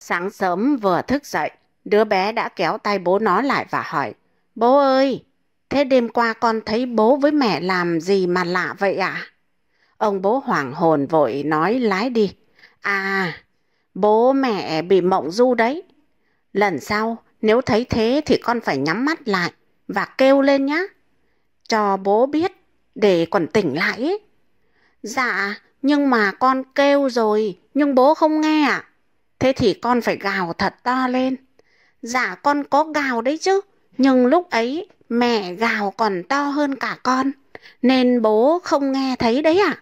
Sáng sớm vừa thức dậy, đứa bé đã kéo tay bố nó lại và hỏi, Bố ơi, thế đêm qua con thấy bố với mẹ làm gì mà lạ vậy ạ? À? Ông bố hoảng hồn vội nói lái đi. À, bố mẹ bị mộng du đấy. Lần sau, nếu thấy thế thì con phải nhắm mắt lại và kêu lên nhé. Cho bố biết, để còn tỉnh lại Dạ, nhưng mà con kêu rồi, nhưng bố không nghe ạ. À? Thế thì con phải gào thật to lên. Dạ con có gào đấy chứ, nhưng lúc ấy mẹ gào còn to hơn cả con, nên bố không nghe thấy đấy À?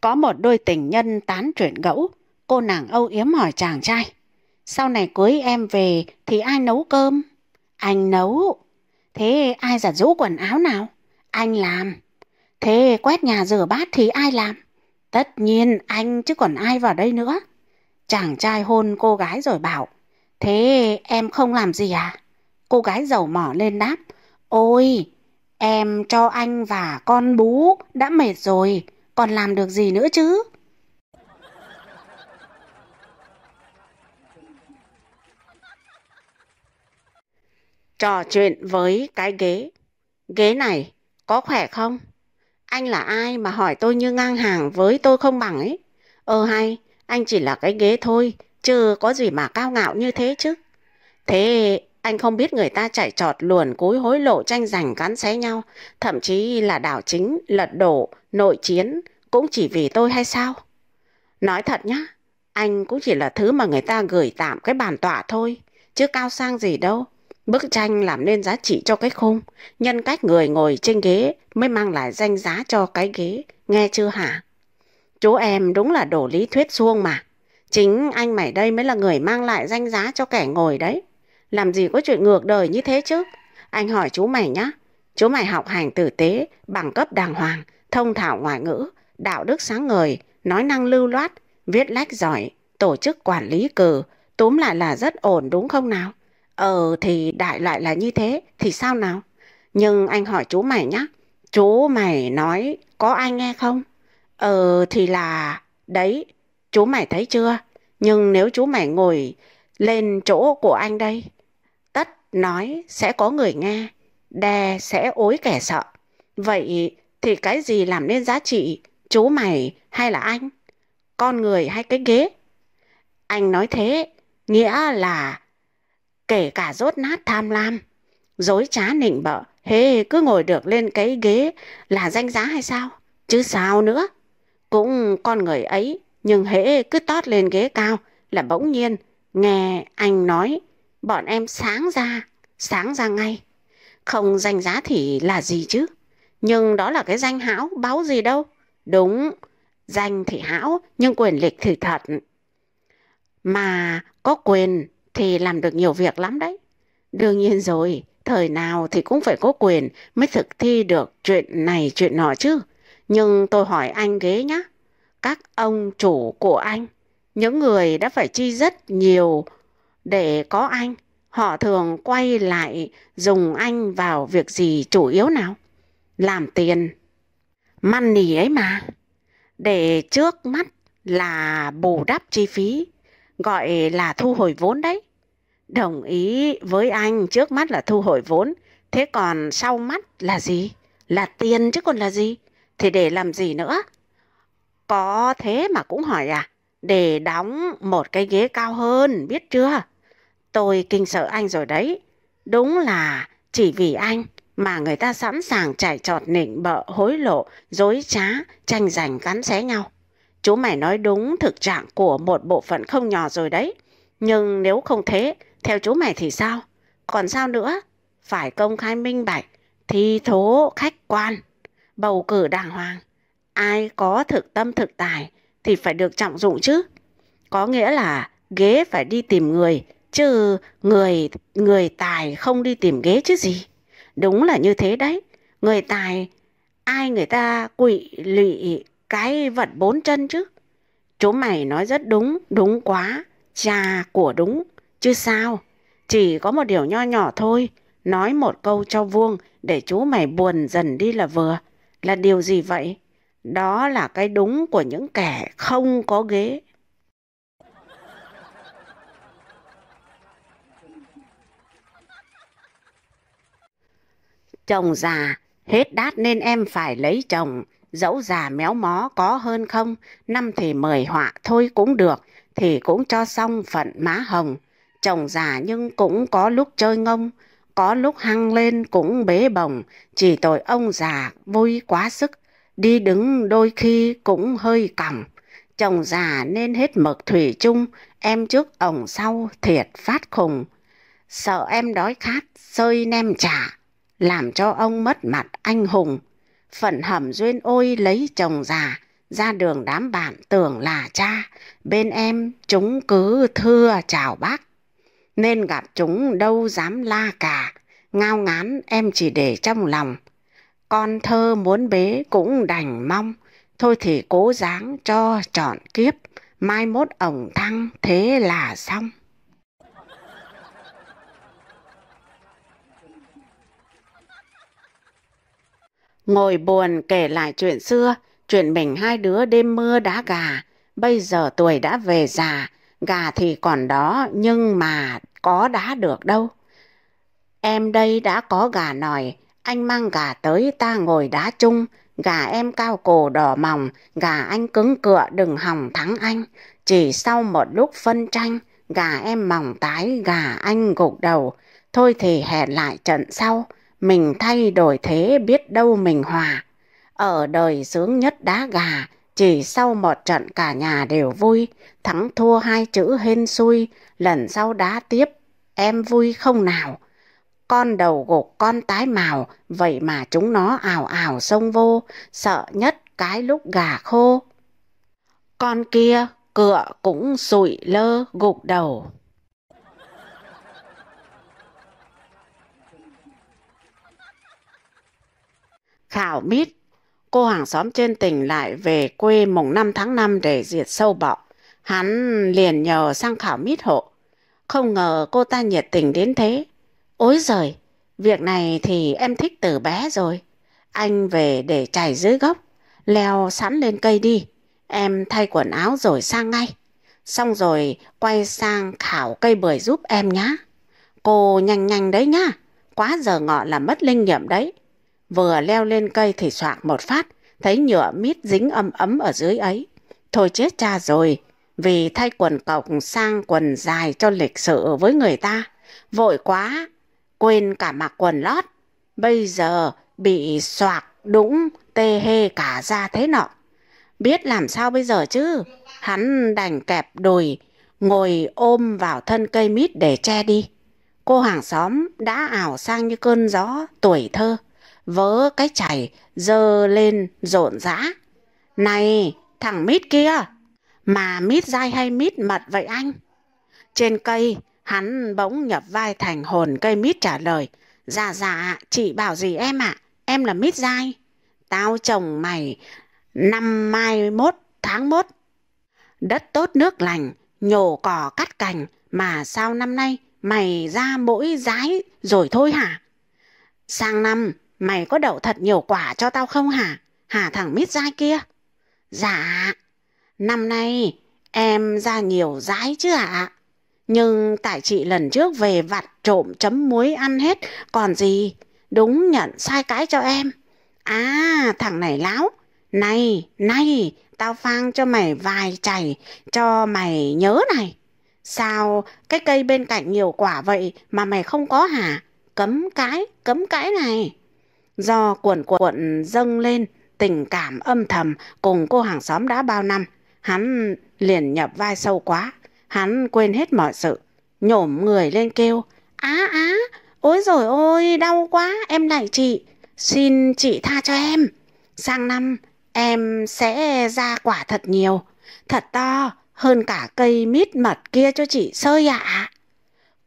Có một đôi tình nhân tán chuyện gẫu, cô nàng âu yếm hỏi chàng trai. Sau này cưới em về thì ai nấu cơm? Anh nấu. Thế ai giặt rũ quần áo nào? Anh làm. Thế quét nhà rửa bát thì ai làm? Tất nhiên anh chứ còn ai vào đây nữa. Chàng trai hôn cô gái rồi bảo. Thế em không làm gì à? Cô gái giàu mỏ lên đáp. Ôi, em cho anh và con bú đã mệt rồi, còn làm được gì nữa chứ? Trò chuyện với cái ghế. Ghế này có khỏe không? Anh là ai mà hỏi tôi như ngang hàng với tôi không bằng ấy? Ờ hay, anh chỉ là cái ghế thôi, chứ có gì mà cao ngạo như thế chứ. Thế anh không biết người ta chạy trọt luồn cúi hối lộ tranh giành cắn xé nhau, thậm chí là đảo chính, lật đổ, nội chiến, cũng chỉ vì tôi hay sao? Nói thật nhá, anh cũng chỉ là thứ mà người ta gửi tạm cái bàn tọa thôi, chứ cao sang gì đâu. Bức tranh làm nên giá trị cho cái khung, nhân cách người ngồi trên ghế mới mang lại danh giá cho cái ghế, nghe chưa hả? Chú em đúng là đổ lý thuyết xuông mà. Chính anh mày đây mới là người mang lại danh giá cho kẻ ngồi đấy. Làm gì có chuyện ngược đời như thế chứ? Anh hỏi chú mày nhá. Chú mày học hành tử tế, bằng cấp đàng hoàng, thông thạo ngoại ngữ, đạo đức sáng ngời, nói năng lưu loát, viết lách giỏi, tổ chức quản lý cờ, túm lại là rất ổn đúng không nào? Ờ thì đại loại là như thế, thì sao nào? Nhưng anh hỏi chú mày nhá, chú mày nói có ai nghe không? Ờ thì là... Đấy, chú mày thấy chưa? Nhưng nếu chú mày ngồi lên chỗ của anh đây, tất nói sẽ có người nghe, đe sẽ ối kẻ sợ. Vậy thì cái gì làm nên giá trị? Chú mày hay là anh? Con người hay cái ghế? Anh nói thế, nghĩa là kể cả rốt nát tham lam, dối trá nịnh bợ. Hê, cứ ngồi được lên cái ghế là danh giá hay sao? Chứ sao nữa? Cũng con người ấy, nhưng hễ cứ tót lên ghế cao là bỗng nhiên nghe anh nói bọn em sáng ra, sáng ra ngay. Không danh giá thì là gì chứ? Nhưng đó là cái danh hão, báo gì đâu. Đúng, danh thì hão, nhưng quyền lịch thì thật. Mà có quyền thì làm được nhiều việc lắm đấy. Đương nhiên rồi, thời nào thì cũng phải có quyền mới thực thi được chuyện này chuyện nọ chứ. Nhưng tôi hỏi anh ghế nhá, các ông chủ của anh, những người đã phải chi rất nhiều để có anh, họ thường quay lại dùng anh vào việc gì chủ yếu nào? Làm tiền, nỉ ấy mà, để trước mắt là bù đắp chi phí gọi là thu hồi vốn đấy. Đồng ý với anh trước mắt là thu hồi vốn, thế còn sau mắt là gì? Là tiền chứ còn là gì? Thì để làm gì nữa? Có thế mà cũng hỏi à? Để đóng một cái ghế cao hơn, biết chưa? Tôi kinh sợ anh rồi đấy. Đúng là chỉ vì anh mà người ta sẵn sàng chảy trọt nịnh bợ hối lộ, dối trá, tranh giành cắn xé nhau. Chú mày nói đúng thực trạng của một bộ phận không nhỏ rồi đấy. Nhưng nếu không thế, theo chú mày thì sao? Còn sao nữa? Phải công khai minh bạch, thi thố khách quan, bầu cử đàng hoàng. Ai có thực tâm thực tài thì phải được trọng dụng chứ. Có nghĩa là ghế phải đi tìm người, chứ người người tài không đi tìm ghế chứ gì. Đúng là như thế đấy. Người tài ai người ta quỵ lụy cái vật bốn chân chứ. Chú mày nói rất đúng, đúng quá, cha của đúng, chứ sao. Chỉ có một điều nho nhỏ thôi, nói một câu cho vuông để chú mày buồn dần đi là vừa. Là điều gì vậy? Đó là cái đúng của những kẻ không có ghế. Chồng già, hết đát nên em phải lấy chồng, dẫu già méo mó có hơn không, năm thì mời họa thôi cũng được, thì cũng cho xong phận má hồng. Chồng già nhưng cũng có lúc chơi ngông, có lúc hăng lên cũng bế bồng, chỉ tội ông già vui quá sức, đi đứng đôi khi cũng hơi còng. Chồng già nên hết mực thủy chung, em trước ổng sau thiệt phát khùng. Sợ em đói khát, sơi nem trả, làm cho ông mất mặt anh hùng phận hầm duyên ôi lấy chồng già, ra đường đám bạn tưởng là cha, bên em chúng cứ thưa chào bác. Nên gặp chúng đâu dám la cả, ngao ngán em chỉ để trong lòng. Con thơ muốn bế cũng đành mong, thôi thì cố gắng cho trọn kiếp, mai mốt ổng thăng thế là xong. ngồi buồn kể lại chuyện xưa, chuyện mình hai đứa đêm mưa đá gà, bây giờ tuổi đã về già, gà thì còn đó nhưng mà có đá được đâu. Em đây đã có gà nòi, anh mang gà tới ta ngồi đá chung, gà em cao cổ đỏ mỏng, gà anh cứng cựa đừng hỏng thắng anh. Chỉ sau một lúc phân tranh, gà em mỏng tái, gà anh gục đầu. Thôi thì hẹn lại trận sau, mình thay đổi thế biết đâu mình hòa. Ở đời sướng nhất đá gà, chỉ sau một trận cả nhà đều vui, thắng thua hai chữ hên xui, lần sau đá tiếp, em vui không nào. Con đầu gục con tái màu, vậy mà chúng nó ảo ảo xông vô, sợ nhất cái lúc gà khô. Con kia, cựa cũng sụi lơ gục đầu. khảo mít. Cô hàng xóm trên tỉnh lại về quê mùng 5 tháng 5 để diệt sâu bọ. Hắn liền nhờ sang khảo mít hộ. Không ngờ cô ta nhiệt tình đến thế. Ôi giời, việc này thì em thích từ bé rồi. Anh về để chảy dưới gốc, leo sẵn lên cây đi. Em thay quần áo rồi sang ngay. Xong rồi quay sang khảo cây bưởi giúp em nhá. Cô nhanh nhanh đấy nhá. Quá giờ ngọ là mất linh nghiệm đấy. Vừa leo lên cây thì soạc một phát, thấy nhựa mít dính âm ấm ở dưới ấy. Thôi chết cha rồi, vì thay quần cộc sang quần dài cho lịch sự với người ta. Vội quá, quên cả mặc quần lót. Bây giờ bị soạc đúng tê hê cả ra thế nọ. Biết làm sao bây giờ chứ? Hắn đành kẹp đùi, ngồi ôm vào thân cây mít để che đi. Cô hàng xóm đã ảo sang như cơn gió tuổi thơ vớ cái chảy dơ lên rộn rã. Này, thằng mít kia, mà mít dai hay mít mật vậy anh? Trên cây, hắn bỗng nhập vai thành hồn cây mít trả lời. Dạ dạ, chị bảo gì em ạ? À? Em là mít dai. Tao chồng mày năm mai mốt tháng mốt. Đất tốt nước lành, nhổ cỏ cắt cành, mà sao năm nay mày ra mỗi giái rồi thôi hả? Sang năm Mày có đậu thật nhiều quả cho tao không hả? Hả thằng mít dai kia? Dạ. Năm nay em ra nhiều dãi chứ ạ. Nhưng tại chị lần trước về vặt trộm chấm muối ăn hết còn gì. Đúng nhận sai cái cho em. À thằng này láo. Này, này, tao phang cho mày vài chảy, cho mày nhớ này. Sao cái cây bên cạnh nhiều quả vậy mà mày không có hả? Cấm cái, cấm cái này do cuộn cuộn dâng lên tình cảm âm thầm cùng cô hàng xóm đã bao năm. Hắn liền nhập vai sâu quá, hắn quên hết mọi sự, nhổm người lên kêu, á á, ôi rồi ôi, đau quá, em này chị, xin chị tha cho em. Sang năm, em sẽ ra quả thật nhiều, thật to, hơn cả cây mít mật kia cho chị sơi ạ. À.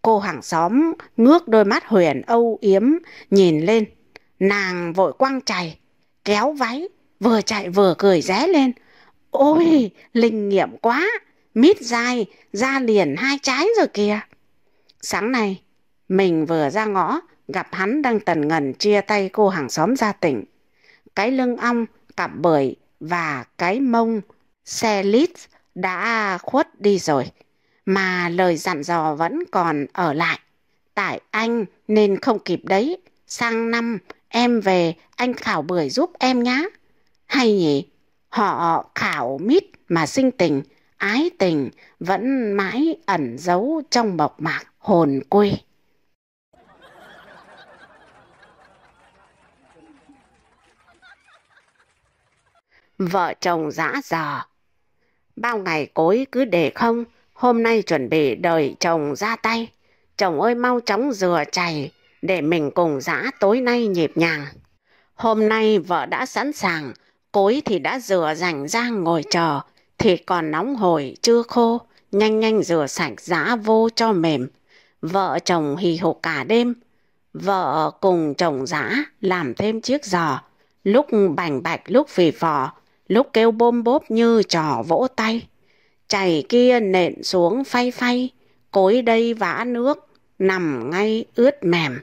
Cô hàng xóm ngước đôi mắt huyền âu yếm, nhìn lên Nàng vội quăng chày, kéo váy, vừa chạy vừa cười ré lên. Ôi, linh nghiệm quá, mít dai, ra liền hai trái rồi kìa. Sáng nay, mình vừa ra ngõ, gặp hắn đang tần ngần chia tay cô hàng xóm gia tỉnh. Cái lưng ong, cặp bưởi và cái mông, xe lít đã khuất đi rồi. Mà lời dặn dò vẫn còn ở lại. Tại anh nên không kịp đấy sang năm Em về, anh khảo bưởi giúp em nhá. Hay nhỉ, họ khảo mít mà sinh tình, ái tình vẫn mãi ẩn giấu trong bọc mạc hồn quê. Vợ chồng dã dò. Bao ngày cối cứ để không, hôm nay chuẩn bị đợi chồng ra tay. Chồng ơi mau chóng dừa chảy để mình cùng dã tối nay nhịp nhàng. Hôm nay vợ đã sẵn sàng, cối thì đã rửa rảnh rang ngồi chờ, thì còn nóng hổi chưa khô, nhanh nhanh rửa sạch dã vô cho mềm. Vợ chồng hì hục cả đêm, vợ cùng chồng dã làm thêm chiếc giò, lúc bành bạch lúc phì phò, lúc kêu bôm bốp như trò vỗ tay. Chảy kia nện xuống phay phay, cối đây vã nước, nằm ngay ướt mềm.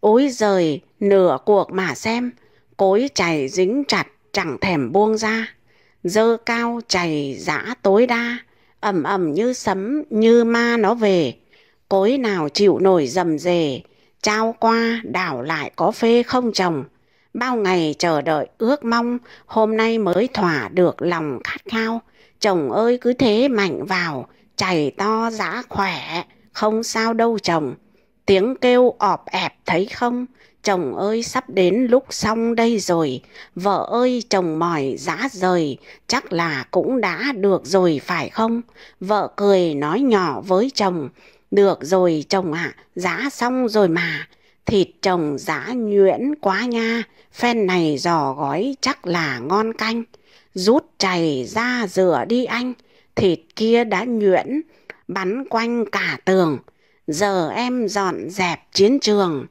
Ôi giời, nửa cuộc mà xem, cối chảy dính chặt chẳng thèm buông ra. Dơ cao chảy giã tối đa, ẩm ẩm như sấm, như ma nó về. Cối nào chịu nổi dầm dề, trao qua đảo lại có phê không chồng Bao ngày chờ đợi ước mong, hôm nay mới thỏa được lòng khát khao. Chồng ơi cứ thế mạnh vào, chảy to giã khỏe, không sao đâu chồng. Tiếng kêu ọp ẹp thấy không? Chồng ơi sắp đến lúc xong đây rồi, vợ ơi chồng mỏi dã rời, chắc là cũng đã được rồi phải không? Vợ cười nói nhỏ với chồng, được rồi chồng ạ, à, giá xong rồi mà, thịt chồng giá nhuyễn quá nha, phen này giò gói chắc là ngon canh. Rút chày ra rửa đi anh, thịt kia đã nhuyễn, bắn quanh cả tường giờ em dọn dẹp chiến trường.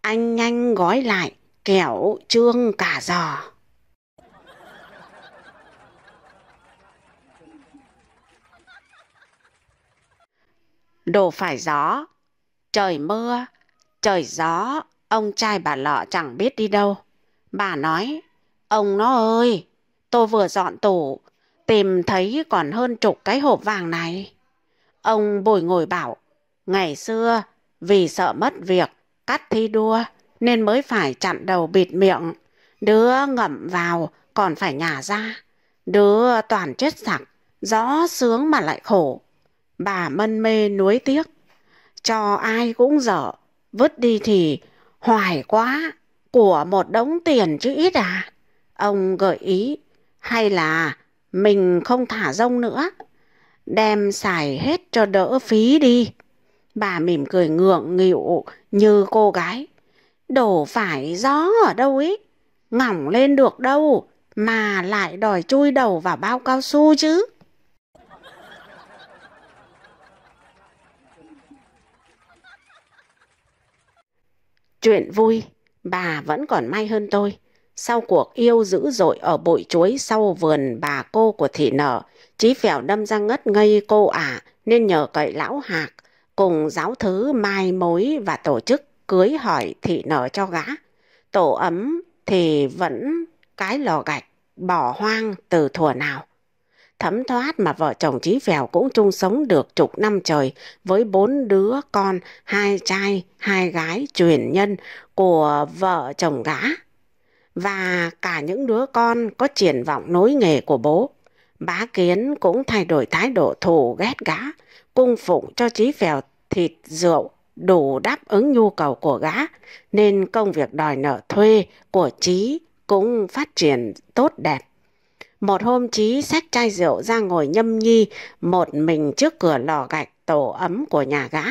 Anh nhanh gói lại, kẻo trương cả giò. Đồ phải gió, trời mưa, trời gió, ông trai bà lọ chẳng biết đi đâu. Bà nói, ông nó ơi, tôi vừa dọn tủ, tìm thấy còn hơn chục cái hộp vàng này. Ông bồi ngồi bảo, Ngày xưa, vì sợ mất việc, cắt thi đua, nên mới phải chặn đầu bịt miệng. Đứa ngậm vào, còn phải nhả ra. Đứa toàn chết sặc, rõ sướng mà lại khổ. Bà mân mê nuối tiếc. Cho ai cũng dở, vứt đi thì hoài quá, của một đống tiền chứ ít à. Ông gợi ý, hay là mình không thả rông nữa, đem xài hết cho đỡ phí đi. Bà mỉm cười ngượng nghịu như cô gái. Đổ phải gió ở đâu ấy, ngỏng lên được đâu, mà lại đòi chui đầu vào bao cao su chứ. Chuyện vui, bà vẫn còn may hơn tôi. Sau cuộc yêu dữ dội ở bụi chuối sau vườn bà cô của thị nở, Chí Phèo đâm ra ngất ngây cô ả à, nên nhờ cậy lão hạc cùng giáo thứ mai mối và tổ chức cưới hỏi thị nở cho gã. Tổ ấm thì vẫn cái lò gạch bỏ hoang từ thuở nào. Thấm thoát mà vợ chồng Chí Phèo cũng chung sống được chục năm trời với bốn đứa con, hai trai, hai gái truyền nhân của vợ chồng gã. Và cả những đứa con có triển vọng nối nghề của bố. Bá Kiến cũng thay đổi thái độ thù ghét gã, cung phụng cho Trí Phèo thịt rượu đủ đáp ứng nhu cầu của gã, nên công việc đòi nợ thuê của Trí cũng phát triển tốt đẹp. Một hôm Trí xách chai rượu ra ngồi nhâm nhi một mình trước cửa lò gạch tổ ấm của nhà gã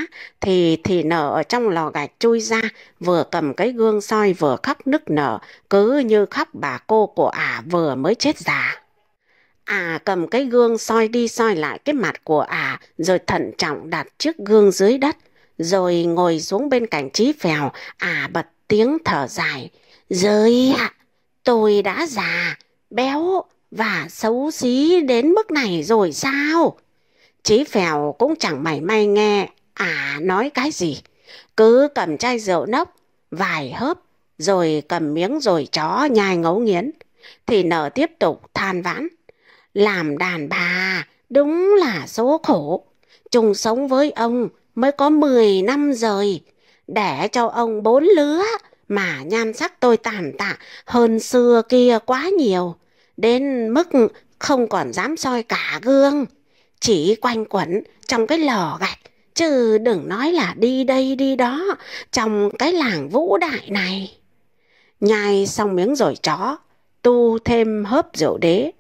thì thì nở ở trong lò gạch chui ra vừa cầm cái gương soi vừa khóc nức nở cứ như khóc bà cô của ả vừa mới chết già. À cầm cái gương soi đi soi lại cái mặt của à, rồi thận trọng đặt chiếc gương dưới đất, rồi ngồi xuống bên cạnh trí phèo, à bật tiếng thở dài. Giới ạ, tôi đã già, béo và xấu xí đến mức này rồi sao? trí phèo cũng chẳng mảy may nghe, à nói cái gì. Cứ cầm chai rượu nốc, vài hớp, rồi cầm miếng rồi chó nhai ngấu nghiến. Thì nở tiếp tục than vãn. Làm đàn bà đúng là số khổ. Chung sống với ông mới có 10 năm rồi. Để cho ông bốn lứa mà nhan sắc tôi tàn tạ hơn xưa kia quá nhiều. Đến mức không còn dám soi cả gương. Chỉ quanh quẩn trong cái lò gạch. Chứ đừng nói là đi đây đi đó trong cái làng vũ đại này. Nhai xong miếng rồi chó, tu thêm hớp rượu đế,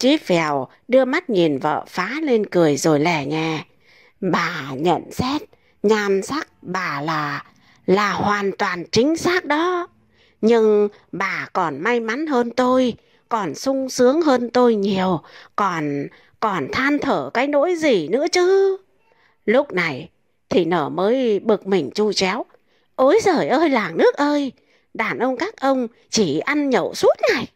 Chí Phèo đưa mắt nhìn vợ phá lên cười rồi lẻ nhè. Bà nhận xét, nhan sắc bà là, là hoàn toàn chính xác đó. Nhưng bà còn may mắn hơn tôi, còn sung sướng hơn tôi nhiều, còn, còn than thở cái nỗi gì nữa chứ. Lúc này, thì nở mới bực mình chu chéo. Ôi giời ơi làng nước ơi, đàn ông các ông chỉ ăn nhậu suốt ngày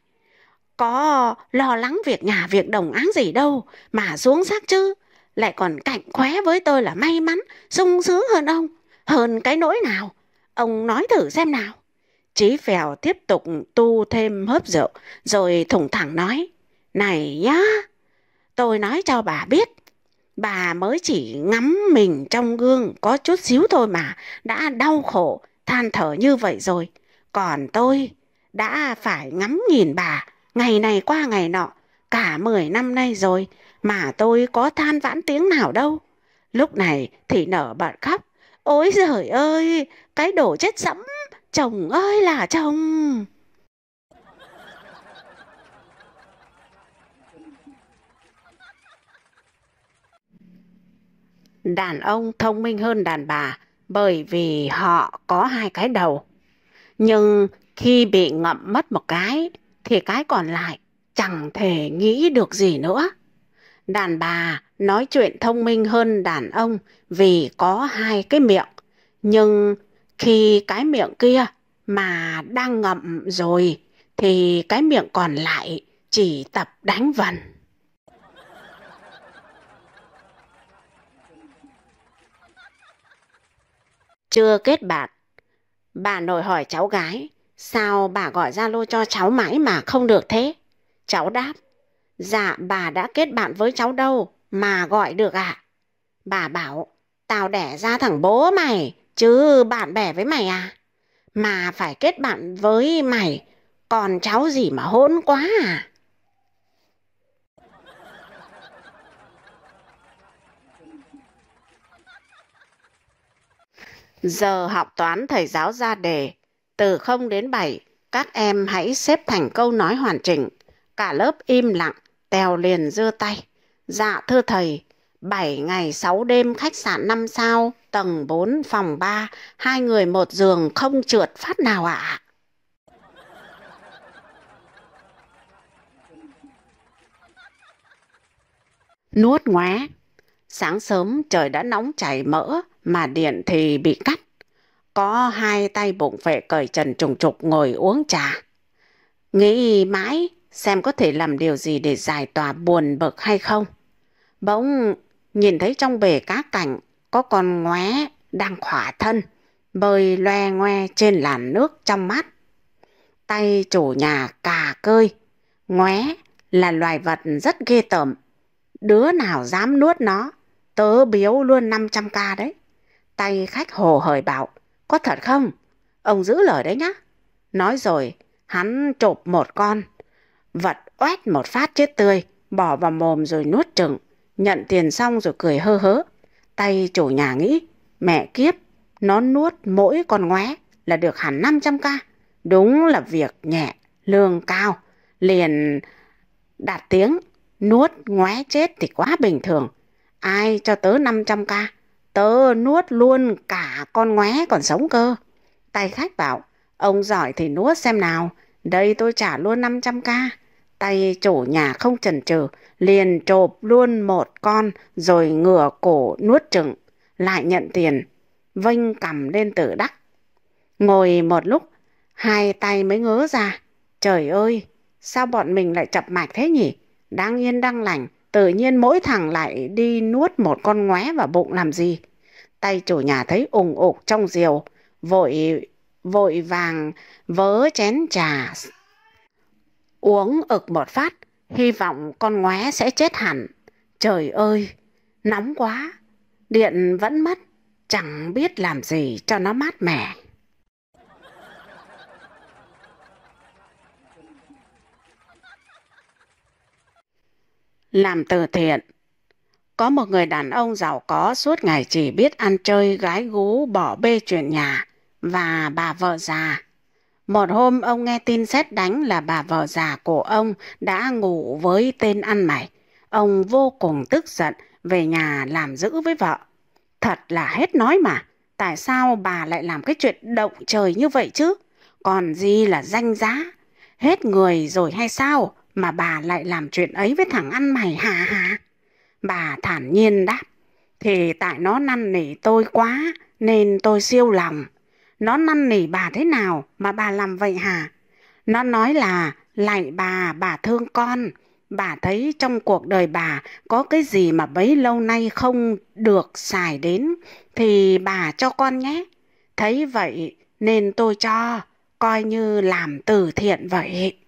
có lo lắng việc nhà việc đồng áng gì đâu mà xuống xác chứ lại còn cạnh khóe với tôi là may mắn sung sướng hơn ông hơn cái nỗi nào ông nói thử xem nào Chí Phèo tiếp tục tu thêm hớp rượu, rồi thủng thẳng nói, Này nhá, tôi nói cho bà biết, bà mới chỉ ngắm mình trong gương có chút xíu thôi mà, đã đau khổ, than thở như vậy rồi. Còn tôi đã phải ngắm nhìn bà ngày này qua ngày nọ, cả mười năm nay rồi mà tôi có than vãn tiếng nào đâu. Lúc này thì nở bạn khóc, ôi giời ơi, cái đổ chết sẫm, chồng ơi là chồng. Đàn ông thông minh hơn đàn bà bởi vì họ có hai cái đầu. Nhưng khi bị ngậm mất một cái thì cái còn lại chẳng thể nghĩ được gì nữa. Đàn bà nói chuyện thông minh hơn đàn ông vì có hai cái miệng, nhưng khi cái miệng kia mà đang ngậm rồi thì cái miệng còn lại chỉ tập đánh vần. Chưa kết bạc, bà nội hỏi cháu gái Sao bà gọi Zalo cho cháu mãi mà không được thế? Cháu đáp, dạ bà đã kết bạn với cháu đâu mà gọi được ạ. À? Bà bảo, tao đẻ ra thằng bố mày, chứ bạn bè với mày à? Mà phải kết bạn với mày, còn cháu gì mà hỗn quá à? Giờ học toán thầy giáo ra đề, từ 0 đến 7, các em hãy xếp thành câu nói hoàn chỉnh. Cả lớp im lặng, Tèo liền giơ tay. Dạ thưa thầy, 7 ngày 6 đêm khách sạn 5 sao, tầng 4, phòng 3, hai người một giường không trượt phát nào ạ. À? Nuốt ngoá. Sáng sớm trời đã nóng chảy mỡ mà điện thì bị cắt có hai tay bụng vệ cởi trần trùng trục ngồi uống trà. Nghĩ mãi xem có thể làm điều gì để giải tỏa buồn bực hay không. Bỗng nhìn thấy trong bể cá cảnh có con ngoé đang khỏa thân, bơi loe ngoe trên làn nước trong mắt. Tay chủ nhà cà cơi, ngoé là loài vật rất ghê tởm. Đứa nào dám nuốt nó, tớ biếu luôn 500k đấy. Tay khách hồ hởi bảo, có thật không? Ông giữ lời đấy nhá. Nói rồi, hắn chộp một con. Vật oét một phát chết tươi, bỏ vào mồm rồi nuốt chừng. Nhận tiền xong rồi cười hơ hớ. Tay chủ nhà nghĩ, mẹ kiếp, nó nuốt mỗi con ngoé là được hẳn 500k. Đúng là việc nhẹ, lương cao. Liền đạt tiếng, nuốt ngoé chết thì quá bình thường. Ai cho tớ 500k Tớ nuốt luôn cả con ngoé còn sống cơ. Tay khách bảo, ông giỏi thì nuốt xem nào, đây tôi trả luôn 500k. Tay chủ nhà không chần chừ liền trộp luôn một con rồi ngửa cổ nuốt chừng, lại nhận tiền, Vinh cầm lên tử đắc. Ngồi một lúc, hai tay mới ngớ ra, trời ơi, sao bọn mình lại chập mạch thế nhỉ? Đang yên đang lành, Tự nhiên mỗi thằng lại đi nuốt một con ngoé vào bụng làm gì. Tay chủ nhà thấy ủng ục trong diều, vội vội vàng vớ chén trà. Uống ực một phát, hy vọng con ngoé sẽ chết hẳn. Trời ơi, nóng quá, điện vẫn mất, chẳng biết làm gì cho nó mát mẻ. Làm từ thiện Có một người đàn ông giàu có suốt ngày chỉ biết ăn chơi gái gú bỏ bê chuyện nhà và bà vợ già. Một hôm ông nghe tin xét đánh là bà vợ già của ông đã ngủ với tên ăn mày. Ông vô cùng tức giận về nhà làm giữ với vợ. Thật là hết nói mà, tại sao bà lại làm cái chuyện động trời như vậy chứ? Còn gì là danh giá? Hết người rồi hay sao? mà bà lại làm chuyện ấy với thằng ăn mày hả hả? Bà thản nhiên đáp, thì tại nó năn nỉ tôi quá nên tôi siêu lòng. Nó năn nỉ bà thế nào mà bà làm vậy hả? Nó nói là lại bà, bà thương con. Bà thấy trong cuộc đời bà có cái gì mà bấy lâu nay không được xài đến thì bà cho con nhé. Thấy vậy nên tôi cho, coi như làm từ thiện vậy.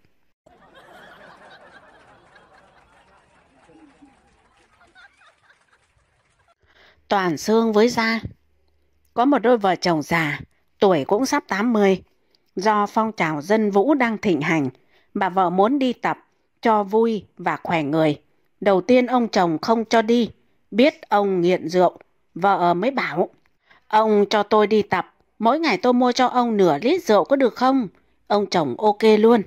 toàn xương với da. Có một đôi vợ chồng già, tuổi cũng sắp 80. Do phong trào dân vũ đang thịnh hành, bà vợ muốn đi tập cho vui và khỏe người. Đầu tiên ông chồng không cho đi, biết ông nghiện rượu, vợ mới bảo, ông cho tôi đi tập, mỗi ngày tôi mua cho ông nửa lít rượu có được không? Ông chồng ok luôn.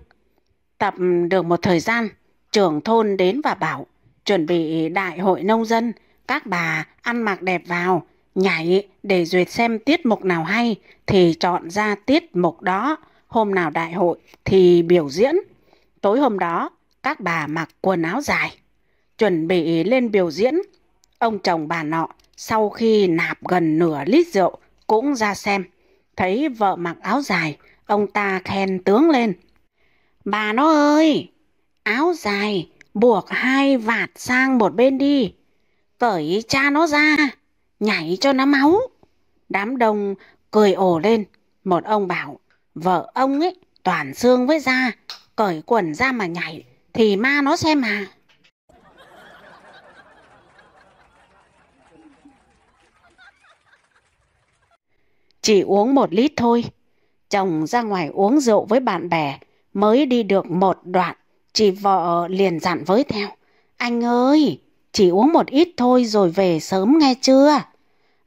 Tập được một thời gian, trưởng thôn đến và bảo, chuẩn bị đại hội nông dân, các bà ăn mặc đẹp vào, nhảy để duyệt xem tiết mục nào hay thì chọn ra tiết mục đó, hôm nào đại hội thì biểu diễn. Tối hôm đó, các bà mặc quần áo dài, chuẩn bị lên biểu diễn. Ông chồng bà nọ sau khi nạp gần nửa lít rượu cũng ra xem, thấy vợ mặc áo dài, ông ta khen tướng lên. Bà nó ơi, áo dài buộc hai vạt sang một bên đi, cởi cha nó ra, nhảy cho nó máu. Đám đông cười ồ lên, một ông bảo, vợ ông ấy toàn xương với da, cởi quần ra mà nhảy thì ma nó xem mà. Chỉ uống một lít thôi, chồng ra ngoài uống rượu với bạn bè mới đi được một đoạn, chị vợ liền dặn với theo, anh ơi, chỉ uống một ít thôi rồi về sớm nghe chưa?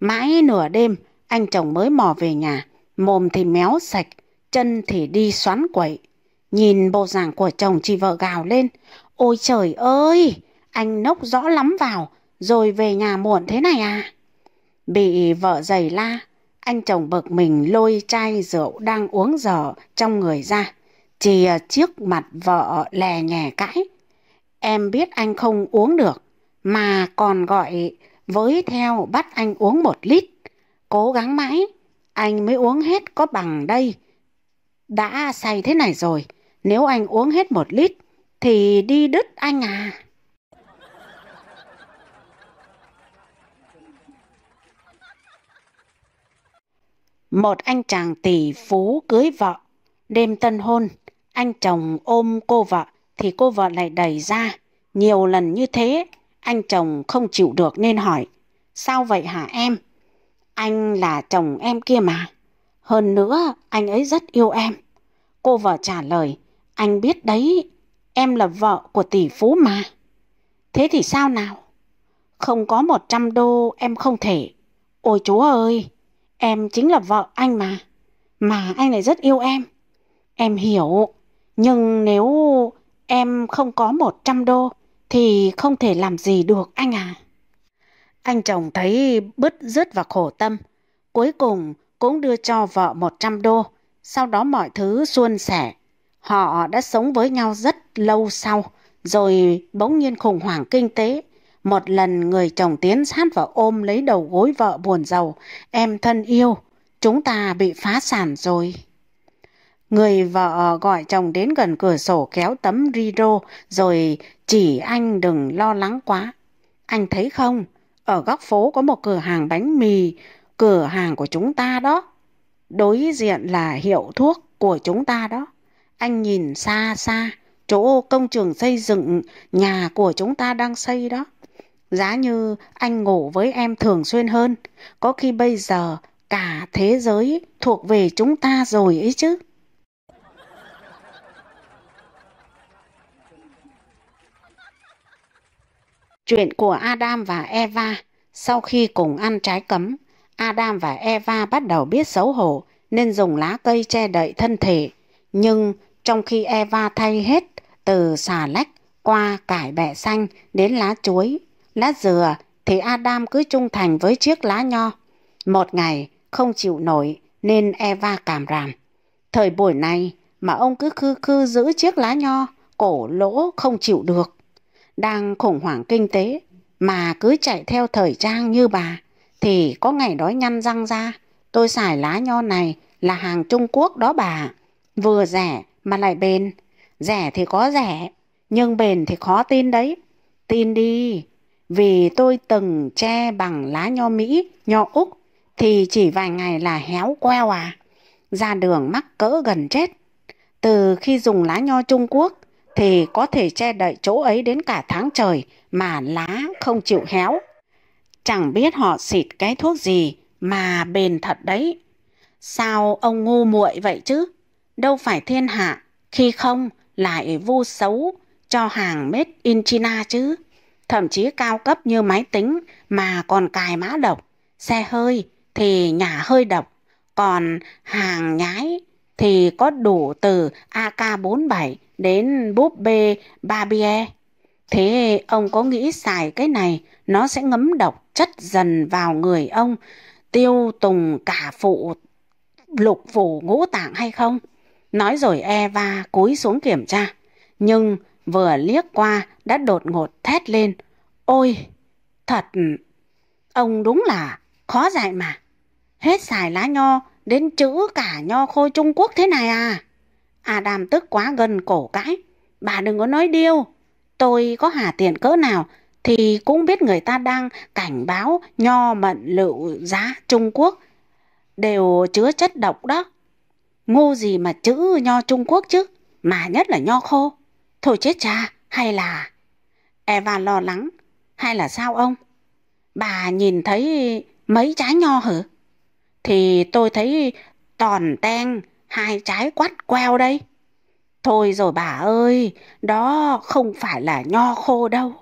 Mãi nửa đêm, anh chồng mới mò về nhà, mồm thì méo sạch, chân thì đi xoắn quậy. Nhìn bộ dạng của chồng chị vợ gào lên, ôi trời ơi, anh nốc rõ lắm vào, rồi về nhà muộn thế này à? Bị vợ giày la, anh chồng bực mình lôi chai rượu đang uống dở trong người ra, chìa trước mặt vợ lè nhè cãi. Em biết anh không uống được, mà còn gọi với theo bắt anh uống một lít. Cố gắng mãi, anh mới uống hết có bằng đây. Đã say thế này rồi, nếu anh uống hết một lít thì đi đứt anh à. Một anh chàng tỷ phú cưới vợ, đêm tân hôn, anh chồng ôm cô vợ thì cô vợ lại đẩy ra, nhiều lần như thế anh chồng không chịu được nên hỏi, sao vậy hả em? Anh là chồng em kia mà. Hơn nữa, anh ấy rất yêu em. Cô vợ trả lời, anh biết đấy, em là vợ của tỷ phú mà. Thế thì sao nào? Không có một trăm đô em không thể. Ôi chúa ơi, em chính là vợ anh mà. Mà anh lại rất yêu em. Em hiểu, nhưng nếu em không có một trăm đô, thì không thể làm gì được anh à. Anh chồng thấy bứt rứt và khổ tâm, cuối cùng cũng đưa cho vợ 100 đô, sau đó mọi thứ suôn sẻ. Họ đã sống với nhau rất lâu sau, rồi bỗng nhiên khủng hoảng kinh tế. Một lần người chồng tiến sát và ôm lấy đầu gối vợ buồn giàu, em thân yêu, chúng ta bị phá sản rồi. Người vợ gọi chồng đến gần cửa sổ kéo tấm rido rồi chỉ anh đừng lo lắng quá. Anh thấy không, ở góc phố có một cửa hàng bánh mì, cửa hàng của chúng ta đó. Đối diện là hiệu thuốc của chúng ta đó. Anh nhìn xa xa, chỗ công trường xây dựng nhà của chúng ta đang xây đó. Giá như anh ngủ với em thường xuyên hơn, có khi bây giờ cả thế giới thuộc về chúng ta rồi ấy chứ. Chuyện của Adam và Eva Sau khi cùng ăn trái cấm, Adam và Eva bắt đầu biết xấu hổ nên dùng lá cây che đậy thân thể. Nhưng trong khi Eva thay hết từ xà lách qua cải bẹ xanh đến lá chuối, lá dừa thì Adam cứ trung thành với chiếc lá nho. Một ngày không chịu nổi nên Eva cảm ràm. Thời buổi này mà ông cứ khư khư giữ chiếc lá nho, cổ lỗ không chịu được đang khủng hoảng kinh tế mà cứ chạy theo thời trang như bà thì có ngày đói nhăn răng ra. Tôi xài lá nho này là hàng Trung Quốc đó bà. Vừa rẻ mà lại bền. Rẻ thì có rẻ, nhưng bền thì khó tin đấy. Tin đi, vì tôi từng che bằng lá nho Mỹ, nho Úc thì chỉ vài ngày là héo queo à. Ra đường mắc cỡ gần chết. Từ khi dùng lá nho Trung Quốc thì có thể che đậy chỗ ấy đến cả tháng trời mà lá không chịu héo. Chẳng biết họ xịt cái thuốc gì mà bền thật đấy. Sao ông ngu muội vậy chứ? Đâu phải thiên hạ, khi không lại vu xấu cho hàng made in China chứ. Thậm chí cao cấp như máy tính mà còn cài mã độc, xe hơi thì nhà hơi độc, còn hàng nhái thì có đủ từ AK-47 đến búp bê Barbie. Thế ông có nghĩ xài cái này nó sẽ ngấm độc chất dần vào người ông, tiêu tùng cả phụ lục phủ ngũ tạng hay không? Nói rồi Eva cúi xuống kiểm tra, nhưng vừa liếc qua đã đột ngột thét lên. Ôi, thật, ông đúng là khó dạy mà. Hết xài lá nho đến chữ cả nho khôi Trung Quốc thế này à? Adam tức quá gần cổ cãi. Bà đừng có nói điêu. Tôi có hà tiền cỡ nào thì cũng biết người ta đang cảnh báo nho mận lựu giá Trung Quốc đều chứa chất độc đó. Ngô gì mà chữ nho Trung Quốc chứ, mà nhất là nho khô. Thôi chết cha, hay là... Eva lo lắng, hay là sao ông? Bà nhìn thấy mấy trái nho hử? thì tôi thấy toàn ten, hai trái quắt queo đây. Thôi rồi bà ơi, đó không phải là nho khô đâu.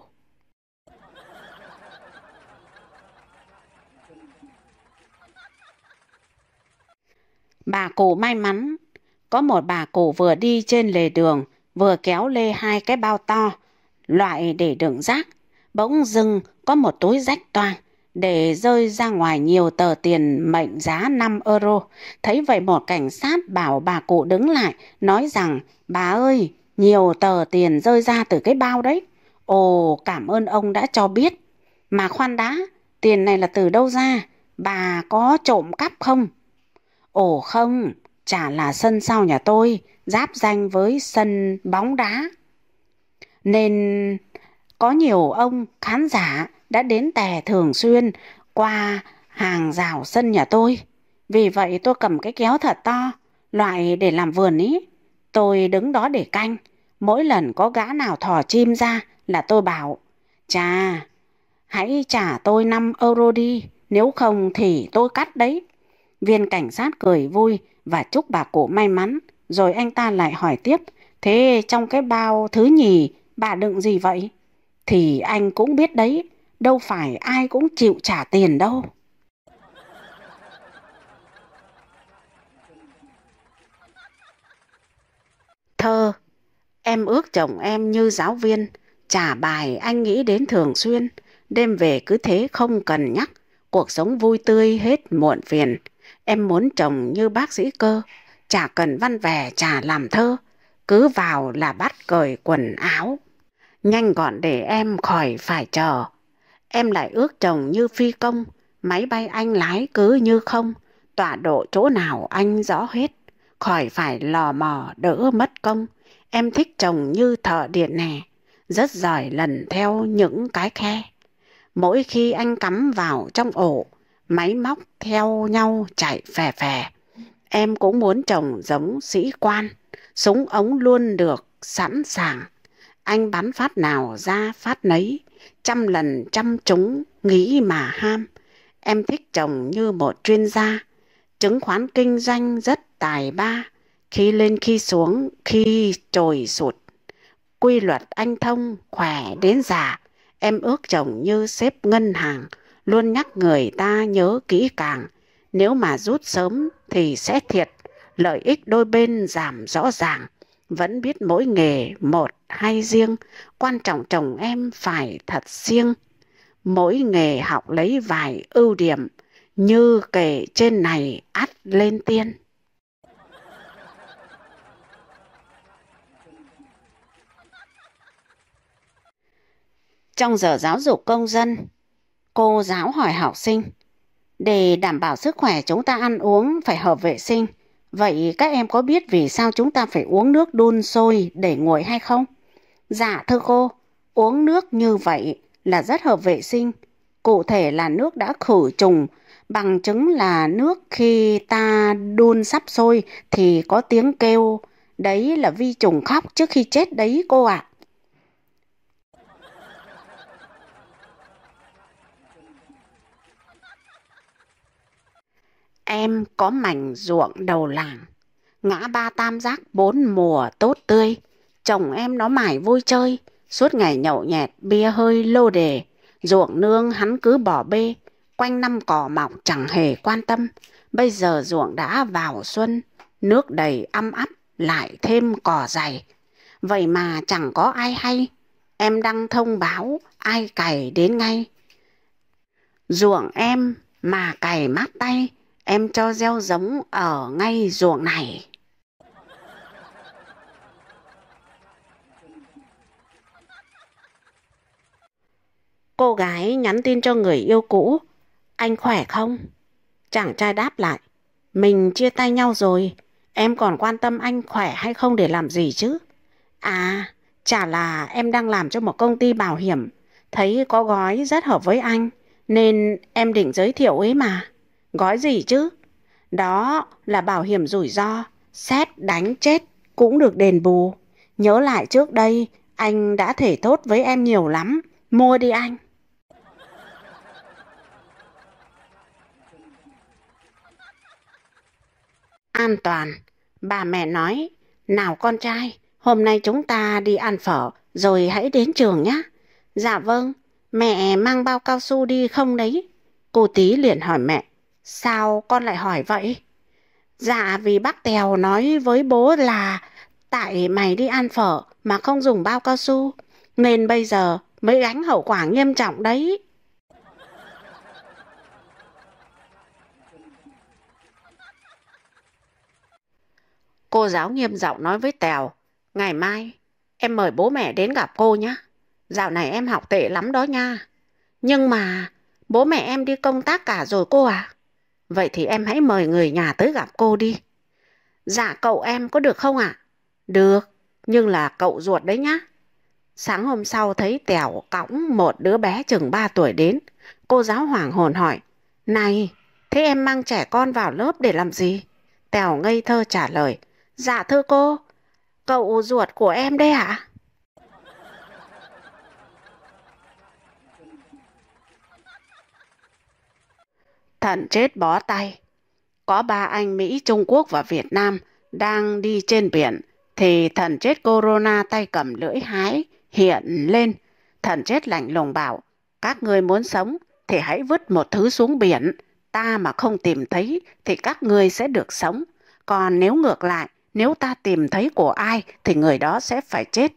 Bà cụ may mắn, có một bà cụ vừa đi trên lề đường, vừa kéo lê hai cái bao to, loại để đựng rác. Bỗng dưng có một túi rách toang, để rơi ra ngoài nhiều tờ tiền mệnh giá 5 euro. Thấy vậy một cảnh sát bảo bà cụ đứng lại, nói rằng bà ơi, nhiều tờ tiền rơi ra từ cái bao đấy. Ồ, cảm ơn ông đã cho biết. Mà khoan đã, tiền này là từ đâu ra? Bà có trộm cắp không? Ồ không, chả là sân sau nhà tôi, giáp danh với sân bóng đá. Nên có nhiều ông khán giả đã đến tè thường xuyên qua hàng rào sân nhà tôi. Vì vậy tôi cầm cái kéo thật to, loại để làm vườn ý. Tôi đứng đó để canh, mỗi lần có gã nào thò chim ra là tôi bảo, chà, hãy trả tôi 5 euro đi, nếu không thì tôi cắt đấy. Viên cảnh sát cười vui và chúc bà cụ may mắn, rồi anh ta lại hỏi tiếp, thế trong cái bao thứ nhì bà đựng gì vậy? Thì anh cũng biết đấy, đâu phải ai cũng chịu trả tiền đâu. Thơ, em ước chồng em như giáo viên, trả bài anh nghĩ đến thường xuyên, đêm về cứ thế không cần nhắc, cuộc sống vui tươi hết muộn phiền. Em muốn chồng như bác sĩ cơ, chả cần văn vẻ chả làm thơ, cứ vào là bắt cởi quần áo. Nhanh gọn để em khỏi phải chờ. Em lại ước chồng như phi công, máy bay anh lái cứ như không, tọa độ chỗ nào anh rõ hết, khỏi phải lò mò đỡ mất công. Em thích chồng như thợ điện nè, rất giỏi lần theo những cái khe. Mỗi khi anh cắm vào trong ổ, máy móc theo nhau chạy phè phè. Em cũng muốn chồng giống sĩ quan, súng ống luôn được sẵn sàng anh bắn phát nào ra phát nấy, trăm lần trăm trúng, nghĩ mà ham. Em thích chồng như một chuyên gia, chứng khoán kinh doanh rất tài ba, khi lên khi xuống, khi trồi sụt. Quy luật anh thông, khỏe đến già, em ước chồng như xếp ngân hàng, luôn nhắc người ta nhớ kỹ càng, nếu mà rút sớm thì sẽ thiệt, lợi ích đôi bên giảm rõ ràng vẫn biết mỗi nghề một hay riêng, quan trọng chồng em phải thật riêng Mỗi nghề học lấy vài ưu điểm, như kể trên này ắt lên tiên. Trong giờ giáo dục công dân, cô giáo hỏi học sinh, để đảm bảo sức khỏe chúng ta ăn uống phải hợp vệ sinh. Vậy các em có biết vì sao chúng ta phải uống nước đun sôi để nguội hay không? Dạ thưa cô, uống nước như vậy là rất hợp vệ sinh. Cụ thể là nước đã khử trùng, bằng chứng là nước khi ta đun sắp sôi thì có tiếng kêu. Đấy là vi trùng khóc trước khi chết đấy cô ạ. À. em có mảnh ruộng đầu làng, ngã ba tam giác bốn mùa tốt tươi, chồng em nó mải vui chơi, suốt ngày nhậu nhẹt bia hơi lô đề, ruộng nương hắn cứ bỏ bê, quanh năm cỏ mọc chẳng hề quan tâm, bây giờ ruộng đã vào xuân, nước đầy âm ấp lại thêm cỏ dày. Vậy mà chẳng có ai hay, em đăng thông báo ai cày đến ngay. Ruộng em mà cày mát tay, em cho gieo giống ở ngay ruộng này. Cô gái nhắn tin cho người yêu cũ, anh khỏe không? Chàng trai đáp lại, mình chia tay nhau rồi, em còn quan tâm anh khỏe hay không để làm gì chứ? À, chả là em đang làm cho một công ty bảo hiểm, thấy có gói rất hợp với anh, nên em định giới thiệu ấy mà. Gói gì chứ? Đó là bảo hiểm rủi ro, xét đánh chết cũng được đền bù. Nhớ lại trước đây, anh đã thể tốt với em nhiều lắm. Mua đi anh. An toàn, bà mẹ nói, nào con trai, hôm nay chúng ta đi ăn phở, rồi hãy đến trường nhé. Dạ vâng, mẹ mang bao cao su đi không đấy? Cô tí liền hỏi mẹ, Sao con lại hỏi vậy? Dạ vì bác Tèo nói với bố là tại mày đi ăn phở mà không dùng bao cao su nên bây giờ mới gánh hậu quả nghiêm trọng đấy. Cô giáo nghiêm giọng nói với Tèo, ngày mai em mời bố mẹ đến gặp cô nhé. Dạo này em học tệ lắm đó nha. Nhưng mà bố mẹ em đi công tác cả rồi cô à? Vậy thì em hãy mời người nhà tới gặp cô đi. Dạ cậu em có được không ạ? Được, nhưng là cậu ruột đấy nhá. Sáng hôm sau thấy Tẻo cõng một đứa bé chừng 3 tuổi đến. Cô giáo hoảng hồn hỏi. Này, thế em mang trẻ con vào lớp để làm gì? Tèo ngây thơ trả lời. Dạ thưa cô, cậu ruột của em đây hả? thận chết bó tay. Có ba anh Mỹ, Trung Quốc và Việt Nam đang đi trên biển thì thần chết corona tay cầm lưỡi hái hiện lên. Thần chết lạnh lùng bảo, các người muốn sống thì hãy vứt một thứ xuống biển. Ta mà không tìm thấy thì các người sẽ được sống. Còn nếu ngược lại, nếu ta tìm thấy của ai thì người đó sẽ phải chết.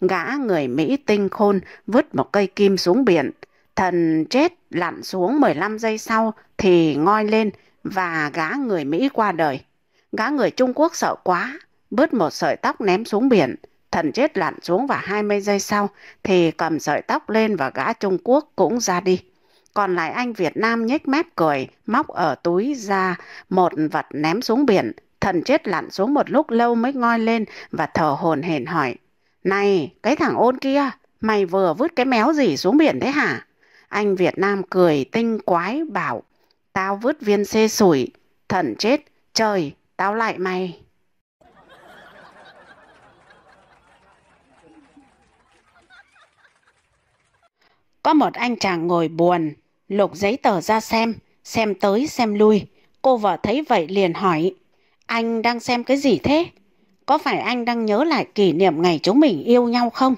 Gã người Mỹ tinh khôn vứt một cây kim xuống biển Thần chết lặn xuống 15 giây sau thì ngoi lên và gã người Mỹ qua đời. Gã người Trung Quốc sợ quá, bứt một sợi tóc ném xuống biển. Thần chết lặn xuống và 20 giây sau thì cầm sợi tóc lên và gã Trung Quốc cũng ra đi. Còn lại anh Việt Nam nhếch mép cười, móc ở túi ra một vật ném xuống biển. Thần chết lặn xuống một lúc lâu mới ngoi lên và thở hồn hển hỏi. Này, cái thằng ôn kia, mày vừa vứt cái méo gì xuống biển thế hả? Anh Việt Nam cười tinh quái bảo, tao vứt viên xê sủi, thần chết, trời, tao lại mày. Có một anh chàng ngồi buồn, lục giấy tờ ra xem, xem tới xem lui. Cô vợ thấy vậy liền hỏi, anh đang xem cái gì thế? Có phải anh đang nhớ lại kỷ niệm ngày chúng mình yêu nhau không?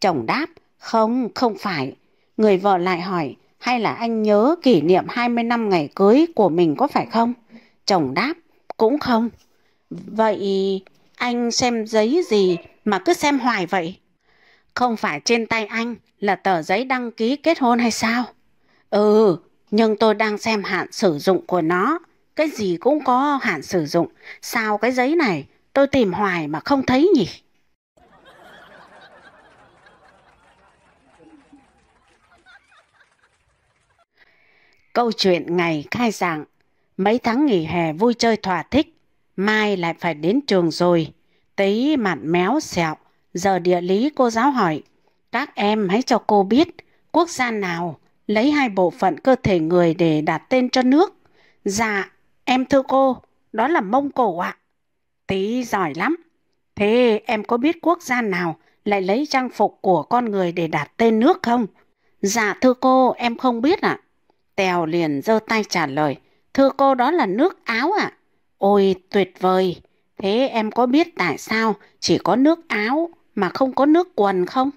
Chồng đáp, không, không phải. Người vợ lại hỏi, hay là anh nhớ kỷ niệm 20 năm ngày cưới của mình có phải không? Chồng đáp, cũng không. Vậy anh xem giấy gì mà cứ xem hoài vậy? Không phải trên tay anh là tờ giấy đăng ký kết hôn hay sao? Ừ, nhưng tôi đang xem hạn sử dụng của nó. Cái gì cũng có hạn sử dụng. Sao cái giấy này tôi tìm hoài mà không thấy nhỉ? Câu chuyện ngày khai giảng, mấy tháng nghỉ hè vui chơi thỏa thích, mai lại phải đến trường rồi. Tí mặn méo xẹo, giờ địa lý cô giáo hỏi, các em hãy cho cô biết quốc gia nào lấy hai bộ phận cơ thể người để đặt tên cho nước. Dạ, em thưa cô, đó là Mông Cổ ạ. À. Tí giỏi lắm. Thế em có biết quốc gia nào lại lấy trang phục của con người để đặt tên nước không? Dạ thưa cô, em không biết ạ. À. Tèo liền giơ tay trả lời, thưa cô đó là nước áo ạ. À? Ôi tuyệt vời, thế em có biết tại sao chỉ có nước áo mà không có nước quần không?